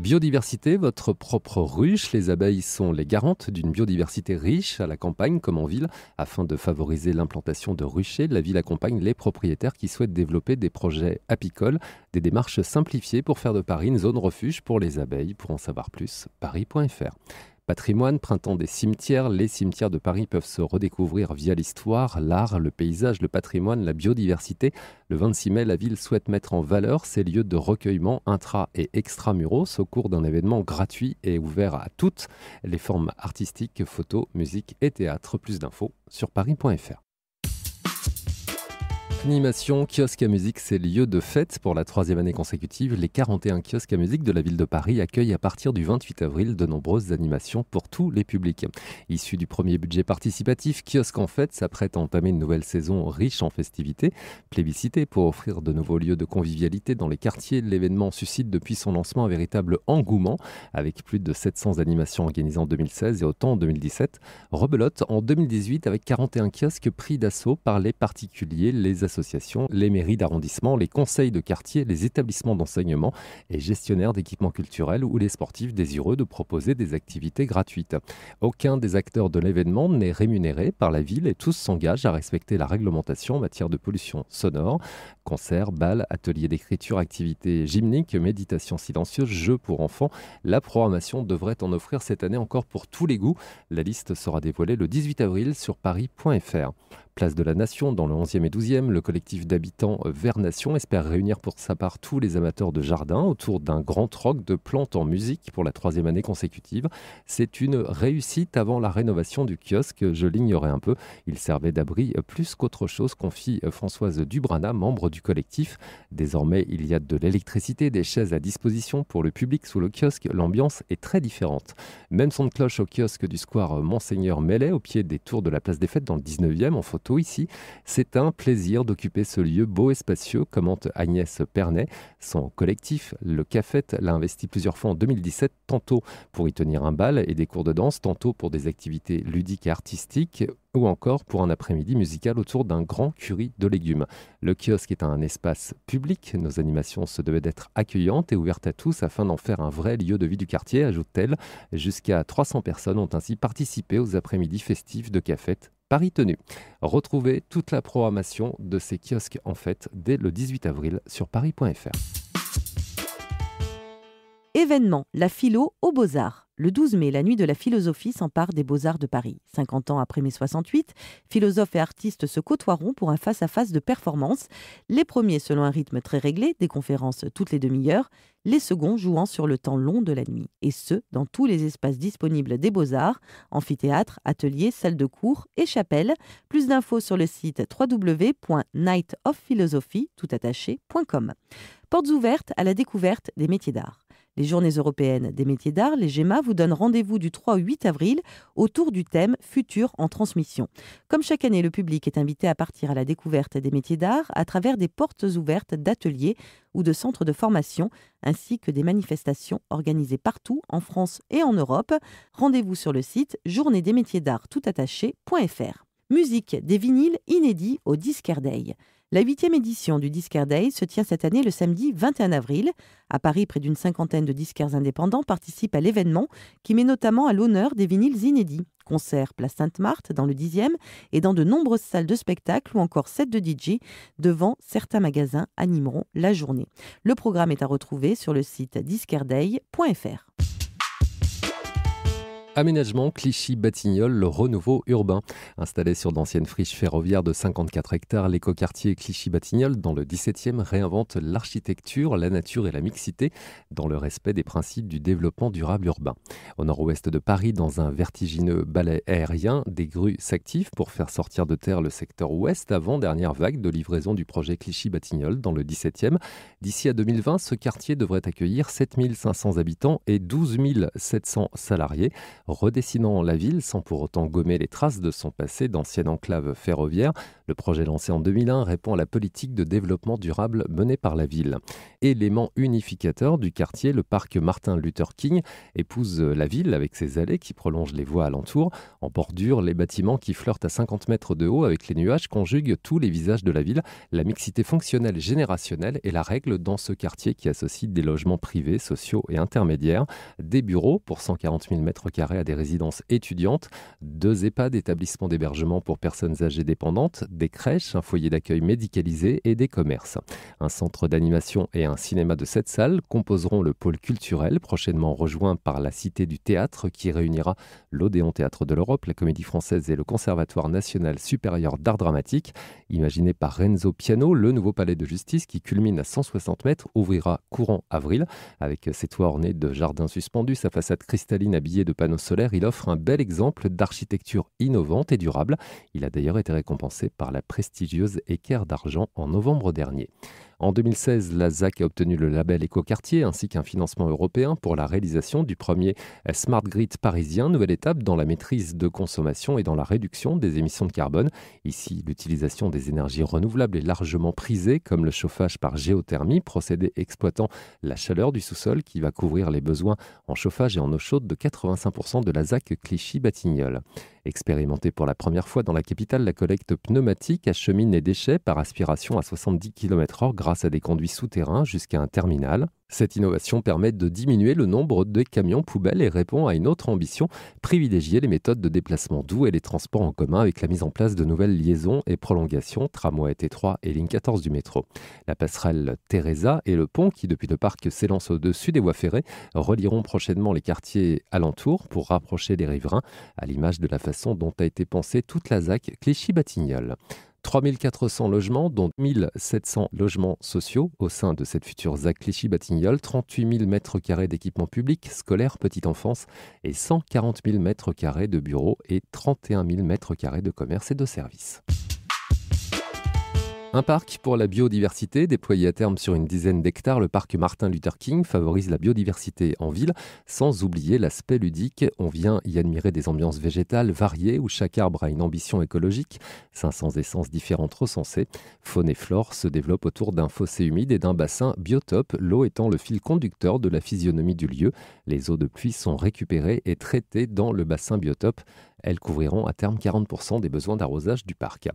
Biodiversité, votre propre ruche. Les abeilles sont les garantes d'une biodiversité riche à la campagne comme en ville. Afin de favoriser l'implantation de ruchers, la ville accompagne les propriétaires qui souhaitent développer des projets apicoles, des démarches simplifiées pour faire de Paris une zone refuge pour les abeilles. Pour en savoir plus, paris.fr. Patrimoine, printemps des cimetières, les cimetières de Paris peuvent se redécouvrir via l'histoire, l'art, le paysage, le patrimoine, la biodiversité. Le 26 mai, la ville souhaite mettre en valeur ces lieux de recueillement intra- et extramuros au cours d'un événement gratuit et ouvert à toutes les formes artistiques, photos, musique et théâtre. Plus d'infos sur paris.fr. Animation, kiosque à musique, c'est lieu de fête pour la troisième année consécutive. Les 41 kiosques à musique de la ville de Paris accueillent à partir du 28 avril de nombreuses animations pour tous les publics. Issu du premier budget participatif, Kiosque en fête s'apprête à entamer une nouvelle saison riche en festivités, Plébiscité pour offrir de nouveaux lieux de convivialité dans les quartiers. L'événement suscite depuis son lancement un véritable engouement, avec plus de 700 animations organisées en 2016 et autant en 2017. Rebelote en 2018 avec 41 kiosques pris d'assaut par les particuliers, les associations, les mairies d'arrondissement, les conseils de quartier, les établissements d'enseignement et gestionnaires d'équipements culturels ou les sportifs désireux de proposer des activités gratuites. Aucun des acteurs de l'événement n'est rémunéré par la ville et tous s'engagent à respecter la réglementation en matière de pollution sonore. Concerts, balles, ateliers d'écriture, activités gymniques, méditation silencieuse, jeux pour enfants, la programmation devrait en offrir cette année encore pour tous les goûts. La liste sera dévoilée le 18 avril sur paris.fr. Place de la Nation, dans le 11e et 12e, le collectif d'habitants euh, Vernation espère réunir pour sa part tous les amateurs de jardin autour d'un grand troc de plantes en musique pour la troisième année consécutive. C'est une réussite avant la rénovation du kiosque, je l'ignorais un peu. Il servait d'abri plus qu'autre chose, confie euh, Françoise Dubrana, membre du collectif. Désormais, il y a de l'électricité, des chaises à disposition pour le public sous le kiosque. L'ambiance est très différente. Même son de cloche au kiosque du square euh, Monseigneur Mellet, au pied des tours de la place des Fêtes dans le 19e, en photo ici. C'est un plaisir de Occuper ce lieu beau et spacieux, commente Agnès Pernet. Son collectif, le CAFET, l'a investi plusieurs fois en 2017, tantôt pour y tenir un bal et des cours de danse, tantôt pour des activités ludiques et artistiques ou encore pour un après-midi musical autour d'un grand curry de légumes. Le kiosque est un espace public. Nos animations se devaient d'être accueillantes et ouvertes à tous afin d'en faire un vrai lieu de vie du quartier, ajoute-t-elle. Jusqu'à 300 personnes ont ainsi participé aux après-midi festifs de Cafet. Paris Tenu. Retrouvez toute la programmation de ces kiosques en fait dès le 18 avril sur paris.fr. Événement, la philo aux Beaux-Arts. Le 12 mai, la nuit de la philosophie s'empare des Beaux-Arts de Paris. 50 ans après mai 68, philosophes et artistes se côtoieront pour un face-à-face de performances. Les premiers selon un rythme très réglé, des conférences toutes les demi-heures, les seconds jouant sur le temps long de la nuit. Et ce, dans tous les espaces disponibles des Beaux-Arts, amphithéâtre, ateliers, salles de cours et chapelle. Plus d'infos sur le site www.nightofphilosophy.com. Portes ouvertes à la découverte des métiers d'art. Les Journées européennes des métiers d'art, les GEMA, vous donnent rendez-vous du 3 au 8 avril autour du thème Futur en transmission. Comme chaque année, le public est invité à partir à la découverte des métiers d'art à travers des portes ouvertes d'ateliers ou de centres de formation, ainsi que des manifestations organisées partout en France et en Europe. Rendez-vous sur le site journée des métiers d'art Musique des vinyles inédits au Disque la huitième édition du Discard Day se tient cette année le samedi 21 avril. À Paris, près d'une cinquantaine de disquaires indépendants participent à l'événement qui met notamment à l'honneur des vinyles inédits. Concerts place Sainte-Marthe dans le 10e et dans de nombreuses salles de spectacle ou encore sets de DJ devant certains magasins animeront la journée. Le programme est à retrouver sur le site discarday.fr. Aménagement Clichy-Batignolles, le renouveau urbain. Installé sur d'anciennes friches ferroviaires de 54 hectares, l'écoquartier Clichy-Batignolles, dans le 17e, réinvente l'architecture, la nature et la mixité dans le respect des principes du développement durable urbain. Au nord-ouest de Paris, dans un vertigineux balai aérien, des grues s'activent pour faire sortir de terre le secteur ouest avant dernière vague de livraison du projet Clichy-Batignolles dans le 17e. D'ici à 2020, ce quartier devrait accueillir 7500 habitants et 12 700 salariés redessinant la ville sans pour autant gommer les traces de son passé d'ancienne enclave ferroviaire, le projet lancé en 2001 répond à la politique de développement durable menée par la ville. Élément unificateur du quartier, le parc Martin Luther King épouse euh, la ville avec ses allées qui prolongent les voies alentour. En bordure, les bâtiments qui flirtent à 50 mètres de haut avec les nuages conjuguent tous les visages de la ville. La mixité fonctionnelle générationnelle est la règle dans ce quartier qui associe des logements privés, sociaux et intermédiaires, des bureaux pour 140 000 mètres carrés à des résidences étudiantes, deux EHPAD, établissements d'hébergement pour personnes âgées dépendantes, des crèches, un foyer d'accueil médicalisé et des commerces. Un centre d'animation et un cinéma de cette salles composeront le pôle culturel, prochainement rejoint par la Cité du Théâtre, qui réunira l'Odéon Théâtre de l'Europe, la Comédie Française et le Conservatoire National Supérieur d'Art Dramatique. Imaginé par Renzo Piano, le nouveau palais de justice, qui culmine à 160 mètres, ouvrira courant avril. Avec ses toits ornés de jardins suspendus, sa façade cristalline habillée de panneaux solaires, il offre un bel exemple d'architecture innovante et durable. Il a d'ailleurs été récompensé par par la prestigieuse Équerre d'Argent en novembre dernier. En 2016, la ZAC a obtenu le label Écoquartier ainsi qu'un financement européen pour la réalisation du premier Smart Grid parisien, nouvelle étape dans la maîtrise de consommation et dans la réduction des émissions de carbone. Ici, l'utilisation des énergies renouvelables est largement prisée, comme le chauffage par géothermie, procédé exploitant la chaleur du sous-sol qui va couvrir les besoins en chauffage et en eau chaude de 85% de la ZAC Clichy-Batignolles. Expérimentée pour la première fois dans la capitale, la collecte pneumatique achemine les déchets par aspiration à 70 km/h grâce à des conduits souterrains jusqu'à un terminal. Cette innovation permet de diminuer le nombre de camions poubelles et répond à une autre ambition, privilégier les méthodes de déplacement doux et les transports en commun avec la mise en place de nouvelles liaisons et prolongations, tramway T3 et ligne 14 du métro. La passerelle Teresa et le pont qui depuis le parc s'élance au-dessus des voies ferrées relieront prochainement les quartiers alentours pour rapprocher les riverains, à l'image de la façon dont a été pensée toute la ZAC Clichy-Batignolles. 3400 logements, dont 1700 logements sociaux au sein de cette future ZAC Clichy-Batignolles, 38 000 mètres carrés d'équipements publics, scolaires, petite enfance et 140 000 mètres carrés de bureaux et 31 000 mètres carrés de commerce et de services. Un parc pour la biodiversité, déployé à terme sur une dizaine d'hectares, le parc Martin Luther King favorise la biodiversité en ville, sans oublier l'aspect ludique. On vient y admirer des ambiances végétales variées où chaque arbre a une ambition écologique. 500 essences différentes recensées. Faune et flore se développent autour d'un fossé humide et d'un bassin biotope, l'eau étant le fil conducteur de la physionomie du lieu. Les eaux de pluie sont récupérées et traitées dans le bassin biotope. Elles couvriront à terme 40% des besoins d'arrosage du parc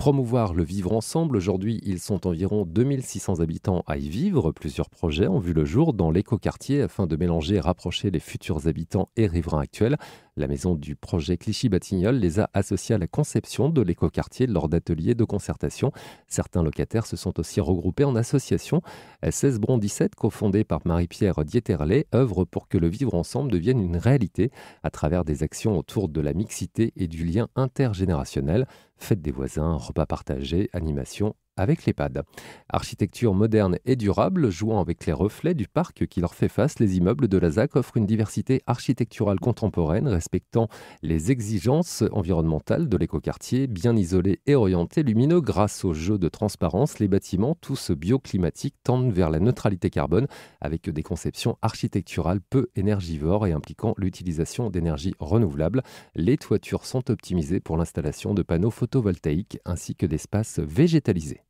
promouvoir le vivre ensemble. Aujourd'hui, ils sont environ 2600 habitants à y vivre. Plusieurs projets ont vu le jour dans l'écoquartier afin de mélanger et rapprocher les futurs habitants et riverains actuels. La maison du projet Clichy-Batignolles les a associés à la conception de l'écoquartier lors d'ateliers de concertation. Certains locataires se sont aussi regroupés en association. 16 Bron 17, cofondée par Marie-Pierre Dieterlé œuvre pour que le vivre ensemble devienne une réalité à travers des actions autour de la mixité et du lien intergénérationnel fête des voisins, repas partagés, animations avec pads. Architecture moderne et durable, jouant avec les reflets du parc qui leur fait face, les immeubles de la ZAC offrent une diversité architecturale contemporaine respectant les exigences environnementales de l'écoquartier, bien isolés et orientés lumineux grâce au jeu de transparence. Les bâtiments, tous bioclimatiques, tendent vers la neutralité carbone avec des conceptions architecturales peu énergivores et impliquant l'utilisation d'énergie renouvelables. Les toitures sont optimisées pour l'installation de panneaux photovoltaïques ainsi que d'espaces végétalisés.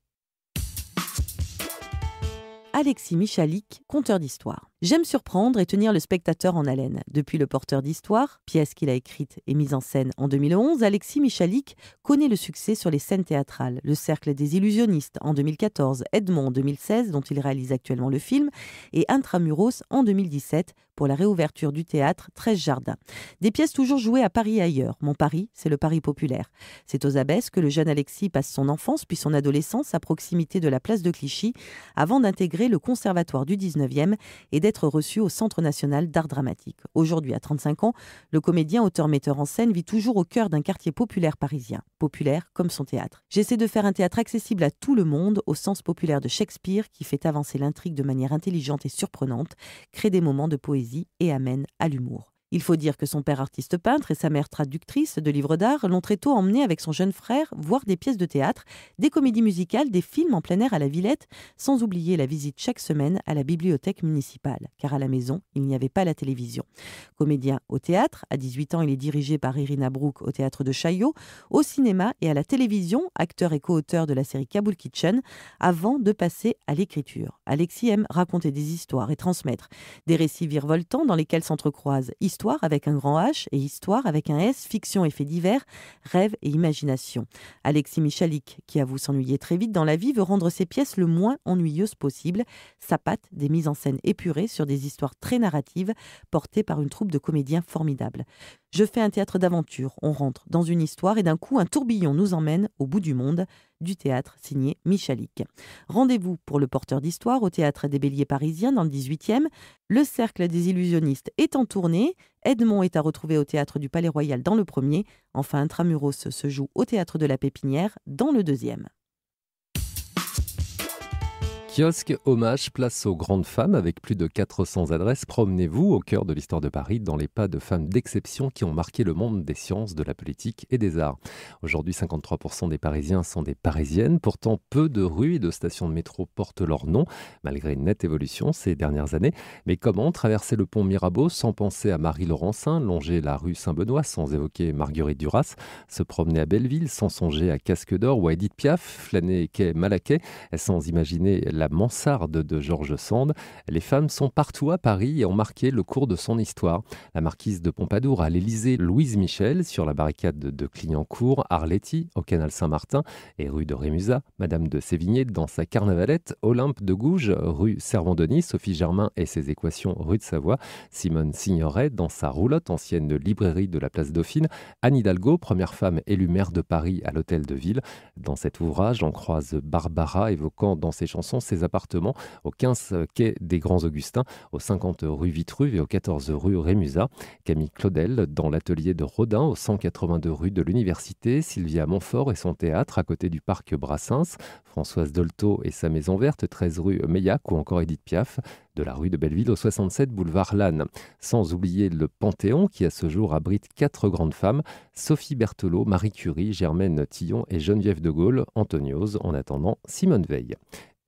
Alexis Michalik, conteur d'histoire. J'aime surprendre et tenir le spectateur en haleine. Depuis Le Porteur d'Histoire, pièce qu'il a écrite et mise en scène en 2011, Alexis Michalik connaît le succès sur les scènes théâtrales. Le Cercle des Illusionnistes en 2014, Edmond en 2016, dont il réalise actuellement le film, et Intramuros en 2017 pour la réouverture du théâtre 13 Jardins. Des pièces toujours jouées à Paris et ailleurs. Mon Paris, c'est le Paris populaire. C'est aux abbesses que le jeune Alexis passe son enfance puis son adolescence à proximité de la place de Clichy avant d'intégrer le Conservatoire du 19e et d'être reçu au Centre national d'art dramatique. Aujourd'hui, à 35 ans, le comédien, auteur-metteur en scène vit toujours au cœur d'un quartier populaire parisien, populaire comme son théâtre. J'essaie de faire un théâtre accessible à tout le monde, au sens populaire de Shakespeare, qui fait avancer l'intrigue de manière intelligente et surprenante, crée des moments de poésie et amène à l'humour. Il faut dire que son père artiste peintre et sa mère traductrice de livres d'art l'ont très tôt emmené avec son jeune frère voir des pièces de théâtre, des comédies musicales, des films en plein air à la Villette, sans oublier la visite chaque semaine à la bibliothèque municipale, car à la maison, il n'y avait pas la télévision. Comédien au théâtre, à 18 ans, il est dirigé par Irina Brook au théâtre de Chaillot, au cinéma et à la télévision, acteur et co-auteur de la série Kabul Kitchen, avant de passer à l'écriture. Alexis aime raconter des histoires et transmettre des récits virevoltants dans lesquels s'entrecroisent histoires histoire avec un grand H et histoire avec un S, fiction et faits divers, rêve et imagination. Alexis Michalik, qui avoue s'ennuyer très vite dans la vie, veut rendre ses pièces le moins ennuyeuses possible. Sa patte, des mises en scène épurées sur des histoires très narratives portées par une troupe de comédiens formidables. Je fais un théâtre d'aventure. On rentre dans une histoire et d'un coup, un tourbillon nous emmène au bout du monde du théâtre signé Michalik. Rendez-vous pour le porteur d'histoire au théâtre des Béliers parisiens dans le 18e. Le cercle des illusionnistes est en tournée. Edmond est à retrouver au théâtre du Palais Royal dans le premier. Enfin, Tramuros se joue au théâtre de la Pépinière dans le deuxième. Kiosque Hommage place aux grandes femmes avec plus de 400 adresses. Promenez-vous au cœur de l'histoire de Paris dans les pas de femmes d'exception qui ont marqué le monde des sciences, de la politique et des arts. Aujourd'hui, 53% des Parisiens sont des Parisiennes. Pourtant, peu de rues et de stations de métro portent leur nom, malgré une nette évolution ces dernières années. Mais comment traverser le pont Mirabeau sans penser à Marie Laurencin, longer la rue Saint-Benoît sans évoquer Marguerite Duras, se promener à Belleville sans songer à Casque d'Or ou à Edith Piaf, flâner quai Malaquais sans imaginer la mansarde de Georges Sand, les femmes sont partout à Paris et ont marqué le cours de son histoire. La marquise de Pompadour à l'Élysée, Louise Michel sur la barricade de Clignancourt, Arletty au canal Saint-Martin et rue de Rémusat, Madame de Sévigné dans sa carnavalette, Olympe de Gouges, rue Servandoni, Sophie Germain et ses équations rue de Savoie, Simone Signoret dans sa roulotte ancienne librairie de la place Dauphine, Anne Hidalgo, première femme élue maire de Paris à l'hôtel de ville. Dans cet ouvrage, on croise Barbara évoquant dans ses chansons ses appartements au 15 quai des Grands Augustins, au 50 rue Vitruve et au 14 rue Rémusat. Camille Claudel dans l'atelier de Rodin au 182 rue de l'Université, Sylvia Montfort et son théâtre à côté du parc Brassens, Françoise Dolto et sa maison verte 13 rue Meillac ou encore Edith Piaf de la rue de Belleville au 67 boulevard Lannes. Sans oublier le Panthéon qui à ce jour abrite quatre grandes femmes, Sophie Berthelot, Marie Curie, Germaine Tillon et Geneviève de Gaulle, Antonioz en attendant Simone Veil.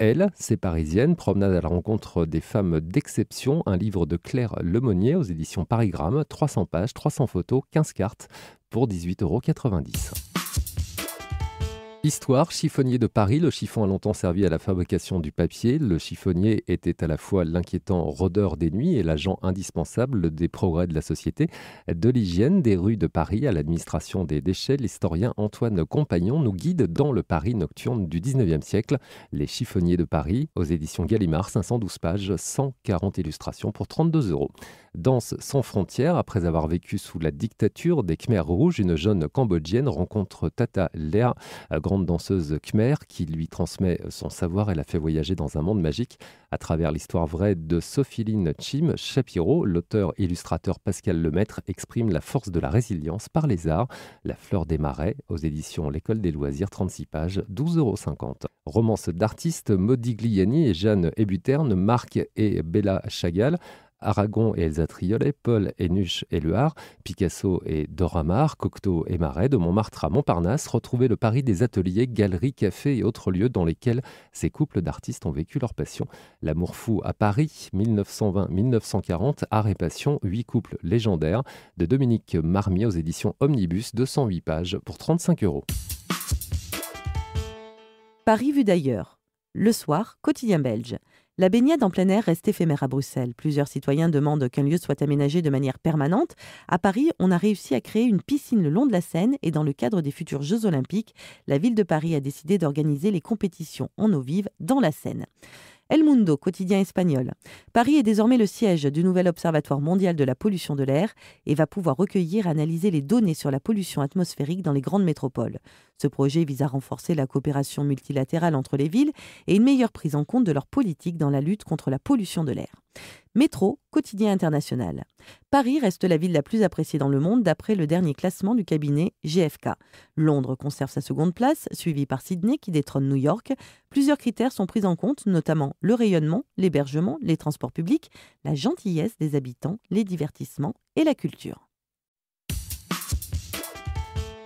Elle, c'est parisienne, promenade à la rencontre des femmes d'exception, un livre de Claire Lemonnier aux éditions Parigramme, 300 pages, 300 photos, 15 cartes pour 18,90 euros. Histoire, chiffonnier de Paris, le chiffon a longtemps servi à la fabrication du papier. Le chiffonnier était à la fois l'inquiétant rôdeur des nuits et l'agent indispensable des progrès de la société. De l'hygiène des rues de Paris à l'administration des déchets, l'historien Antoine Compagnon nous guide dans le Paris nocturne du 19e siècle. Les chiffonniers de Paris, aux éditions Gallimard, 512 pages, 140 illustrations pour 32 euros. Danse sans frontières, après avoir vécu sous la dictature des Khmers rouges, une jeune cambodgienne rencontre Tata Lea, euh, grande danseuse khmer, qui lui transmet son savoir et la fait voyager dans un monde magique à travers l'histoire vraie de Sophiline Chim Shapiro. L'auteur-illustrateur Pascal Lemaître exprime la force de la résilience par les arts. La fleur des marais, aux éditions L'École des loisirs, 36 pages, 12,50 euros. Romance d'artistes Modigliani et Jeanne Ebuterne, Marc et Bella Chagall Aragon et Elsa Triolet, Paul et Nuche et Luard, Picasso et Dora Cocteau et Marais, de Montmartre à Montparnasse, Retrouvez le Paris des ateliers, galeries, cafés et autres lieux dans lesquels ces couples d'artistes ont vécu leur passion. L'amour fou à Paris, 1920-1940, Art et Passion, huit couples légendaires, de Dominique Marmier aux éditions Omnibus, 208 pages pour 35 euros. Paris vu d'ailleurs. Le soir, quotidien belge. La baignade en plein air reste éphémère à Bruxelles. Plusieurs citoyens demandent qu'un lieu soit aménagé de manière permanente. À Paris, on a réussi à créer une piscine le long de la Seine et dans le cadre des futurs Jeux olympiques, la ville de Paris a décidé d'organiser les compétitions en eau vive dans la Seine. El Mundo, quotidien espagnol. Paris est désormais le siège du nouvel observatoire mondial de la pollution de l'air et va pouvoir recueillir et analyser les données sur la pollution atmosphérique dans les grandes métropoles. Ce projet vise à renforcer la coopération multilatérale entre les villes et une meilleure prise en compte de leur politique dans la lutte contre la pollution de l'air. Métro, quotidien international. Paris reste la ville la plus appréciée dans le monde d'après le dernier classement du cabinet GFK. Londres conserve sa seconde place, suivie par Sydney qui détrône New York. Plusieurs critères sont pris en compte, notamment le rayonnement, l'hébergement, les transports publics, la gentillesse des habitants, les divertissements et la culture.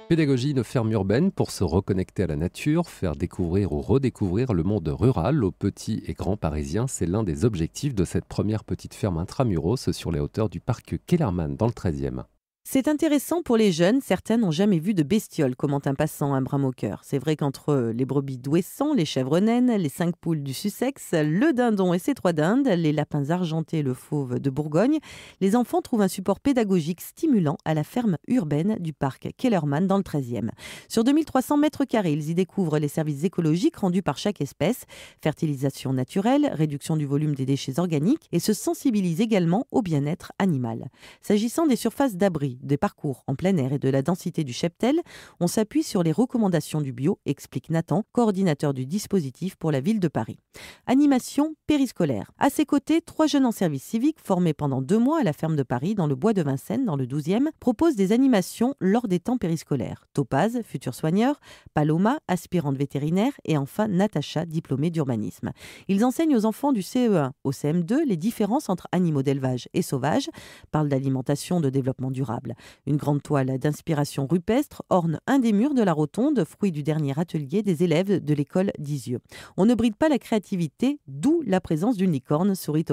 Pédagogie de ferme urbaine pour se reconnecter à la nature, faire découvrir ou redécouvrir le monde rural aux petits et grands parisiens, c'est l'un des objectifs de cette première petite ferme intramuros sur les hauteurs du parc Kellerman dans le 13e. C'est intéressant pour les jeunes, certains n'ont jamais vu de bestiole, commente un passant un bras-moqueur. C'est vrai qu'entre les brebis d'Ouessant, les chèvres naines, les cinq poules du Sussex, le dindon et ses trois dindes, les lapins argentés et le fauve de Bourgogne, les enfants trouvent un support pédagogique stimulant à la ferme urbaine du parc Kellerman dans le 13e. Sur 2300 mètres carrés, ils y découvrent les services écologiques rendus par chaque espèce, fertilisation naturelle, réduction du volume des déchets organiques et se sensibilisent également au bien-être animal. S'agissant des surfaces d'abri, des parcours en plein air et de la densité du cheptel, on s'appuie sur les recommandations du bio, explique Nathan, coordinateur du dispositif pour la ville de Paris. Animation périscolaire. À ses côtés, trois jeunes en service civique formés pendant deux mois à la ferme de Paris, dans le bois de Vincennes, dans le 12e, proposent des animations lors des temps périscolaires. Topaz, futur soigneur, Paloma, aspirante vétérinaire, et enfin Natacha, diplômée d'urbanisme. Ils enseignent aux enfants du CE1 au CM2 les différences entre animaux d'élevage et sauvages, parlent d'alimentation, de développement durable une grande toile d'inspiration rupestre orne un des murs de la rotonde, fruit du dernier atelier des élèves de l'école d'Isieux. On ne bride pas la créativité, d'où la présence d'une licorne, souris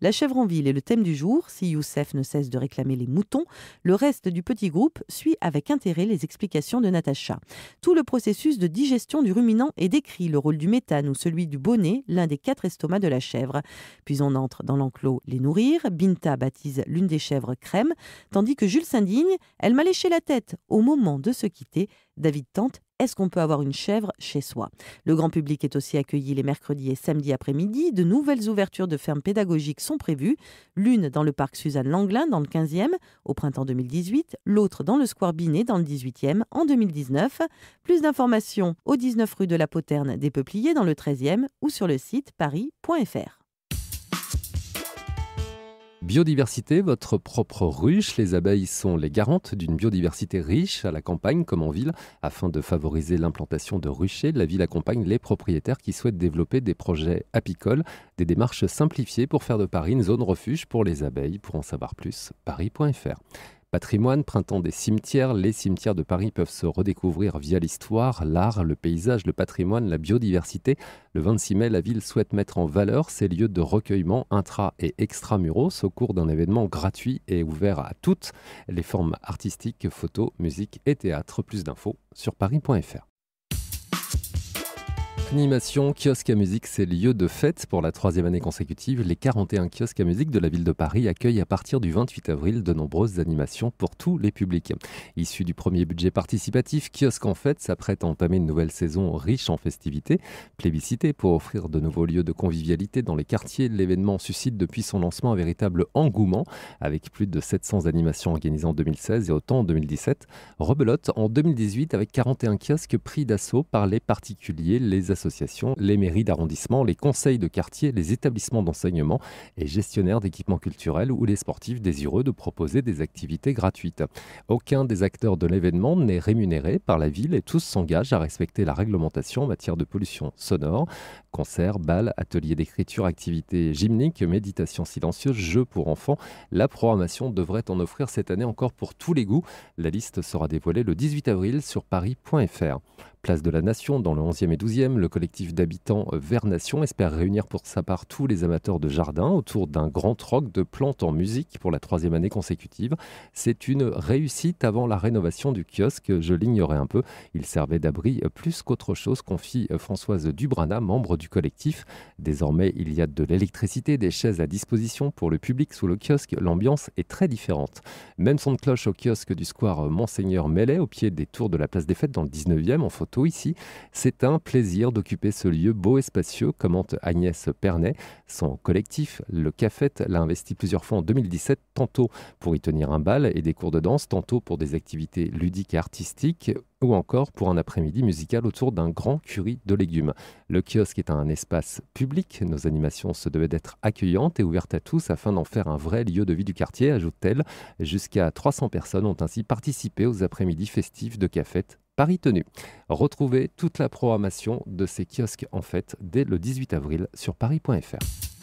La chèvre en ville est le thème du jour. Si Youssef ne cesse de réclamer les moutons, le reste du petit groupe suit avec intérêt les explications de Natacha. Tout le processus de digestion du ruminant est décrit, le rôle du méthane ou celui du bonnet, l'un des quatre estomacs de la chèvre. Puis on entre dans l'enclos les nourrir. Binta baptise l'une des chèvres crème, tandis que Jules s'indigne, elle m'a léché la tête. Au moment de se quitter, David tente est-ce qu'on peut avoir une chèvre chez soi Le grand public est aussi accueilli les mercredis et samedis après-midi. De nouvelles ouvertures de fermes pédagogiques sont prévues, l'une dans le parc Suzanne Langlin dans le 15e au printemps 2018, l'autre dans le square Binet dans le 18e en 2019. Plus d'informations au 19 rue de la Poterne des Peupliers dans le 13e ou sur le site paris.fr. Biodiversité, votre propre ruche. Les abeilles sont les garantes d'une biodiversité riche à la campagne comme en ville. Afin de favoriser l'implantation de ruchers, la ville accompagne les propriétaires qui souhaitent développer des projets apicoles, des démarches simplifiées pour faire de Paris une zone refuge pour les abeilles. Pour en savoir plus, paris.fr patrimoine, printemps des cimetières, les cimetières de Paris peuvent se redécouvrir via l'histoire, l'art, le paysage, le patrimoine, la biodiversité. Le 26 mai, la ville souhaite mettre en valeur ces lieux de recueillement intra et extramuros au cours d'un événement gratuit et ouvert à toutes les formes artistiques, photos, musique et théâtre. Plus d'infos sur paris.fr. Animation, kiosque à musique, c'est lieu de fête pour la troisième année consécutive. Les 41 kiosques à musique de la ville de Paris accueillent à partir du 28 avril de nombreuses animations pour tous les publics. Issu du premier budget participatif, Kiosque en fête s'apprête à entamer une nouvelle saison riche en festivités, Plébiscité pour offrir de nouveaux lieux de convivialité dans les quartiers. L'événement suscite depuis son lancement un véritable engouement, avec plus de 700 animations organisées en 2016 et autant en 2017. Rebelote en 2018 avec 41 kiosques pris d'assaut par les particuliers, les associations les mairies d'arrondissement, les conseils de quartier, les établissements d'enseignement et gestionnaires d'équipements culturels ou les sportifs désireux de proposer des activités gratuites. Aucun des acteurs de l'événement n'est rémunéré par la ville et tous s'engagent à respecter la réglementation en matière de pollution sonore. Concerts, balles, ateliers d'écriture, activités gymniques, méditation silencieuse, jeux pour enfants, la programmation devrait en offrir cette année encore pour tous les goûts. La liste sera dévoilée le 18 avril sur paris.fr. Place de la Nation, dans le 11e et 12e, le collectif d'habitants euh, Vert Nation espère réunir pour sa part tous les amateurs de jardin autour d'un grand troc de plantes en musique pour la troisième année consécutive. C'est une réussite avant la rénovation du kiosque, je l'ignorais un peu. Il servait d'abri euh, plus qu'autre chose, confie euh, Françoise Dubrana, membre du collectif. Désormais, il y a de l'électricité, des chaises à disposition pour le public sous le kiosque. L'ambiance est très différente. Même son de cloche au kiosque du square Monseigneur Mellet, au pied des tours de la place des fêtes dans le 19e, en photo ici. C'est un plaisir d'occuper ce lieu beau et spacieux, commente Agnès Pernet. Son collectif, le Cafet, l'a investi plusieurs fois en 2017, tantôt pour y tenir un bal et des cours de danse, tantôt pour des activités ludiques et artistiques ou encore pour un après-midi musical autour d'un grand curry de légumes. Le kiosque est un espace public. Nos animations se devaient d'être accueillantes et ouvertes à tous afin d'en faire un vrai lieu de vie du quartier, ajoute-t-elle. Jusqu'à 300 personnes ont ainsi participé aux après-midi festifs de Cafette Paris Tenu. Retrouvez toute la programmation de ces kiosques en fête dès le 18 avril sur paris.fr.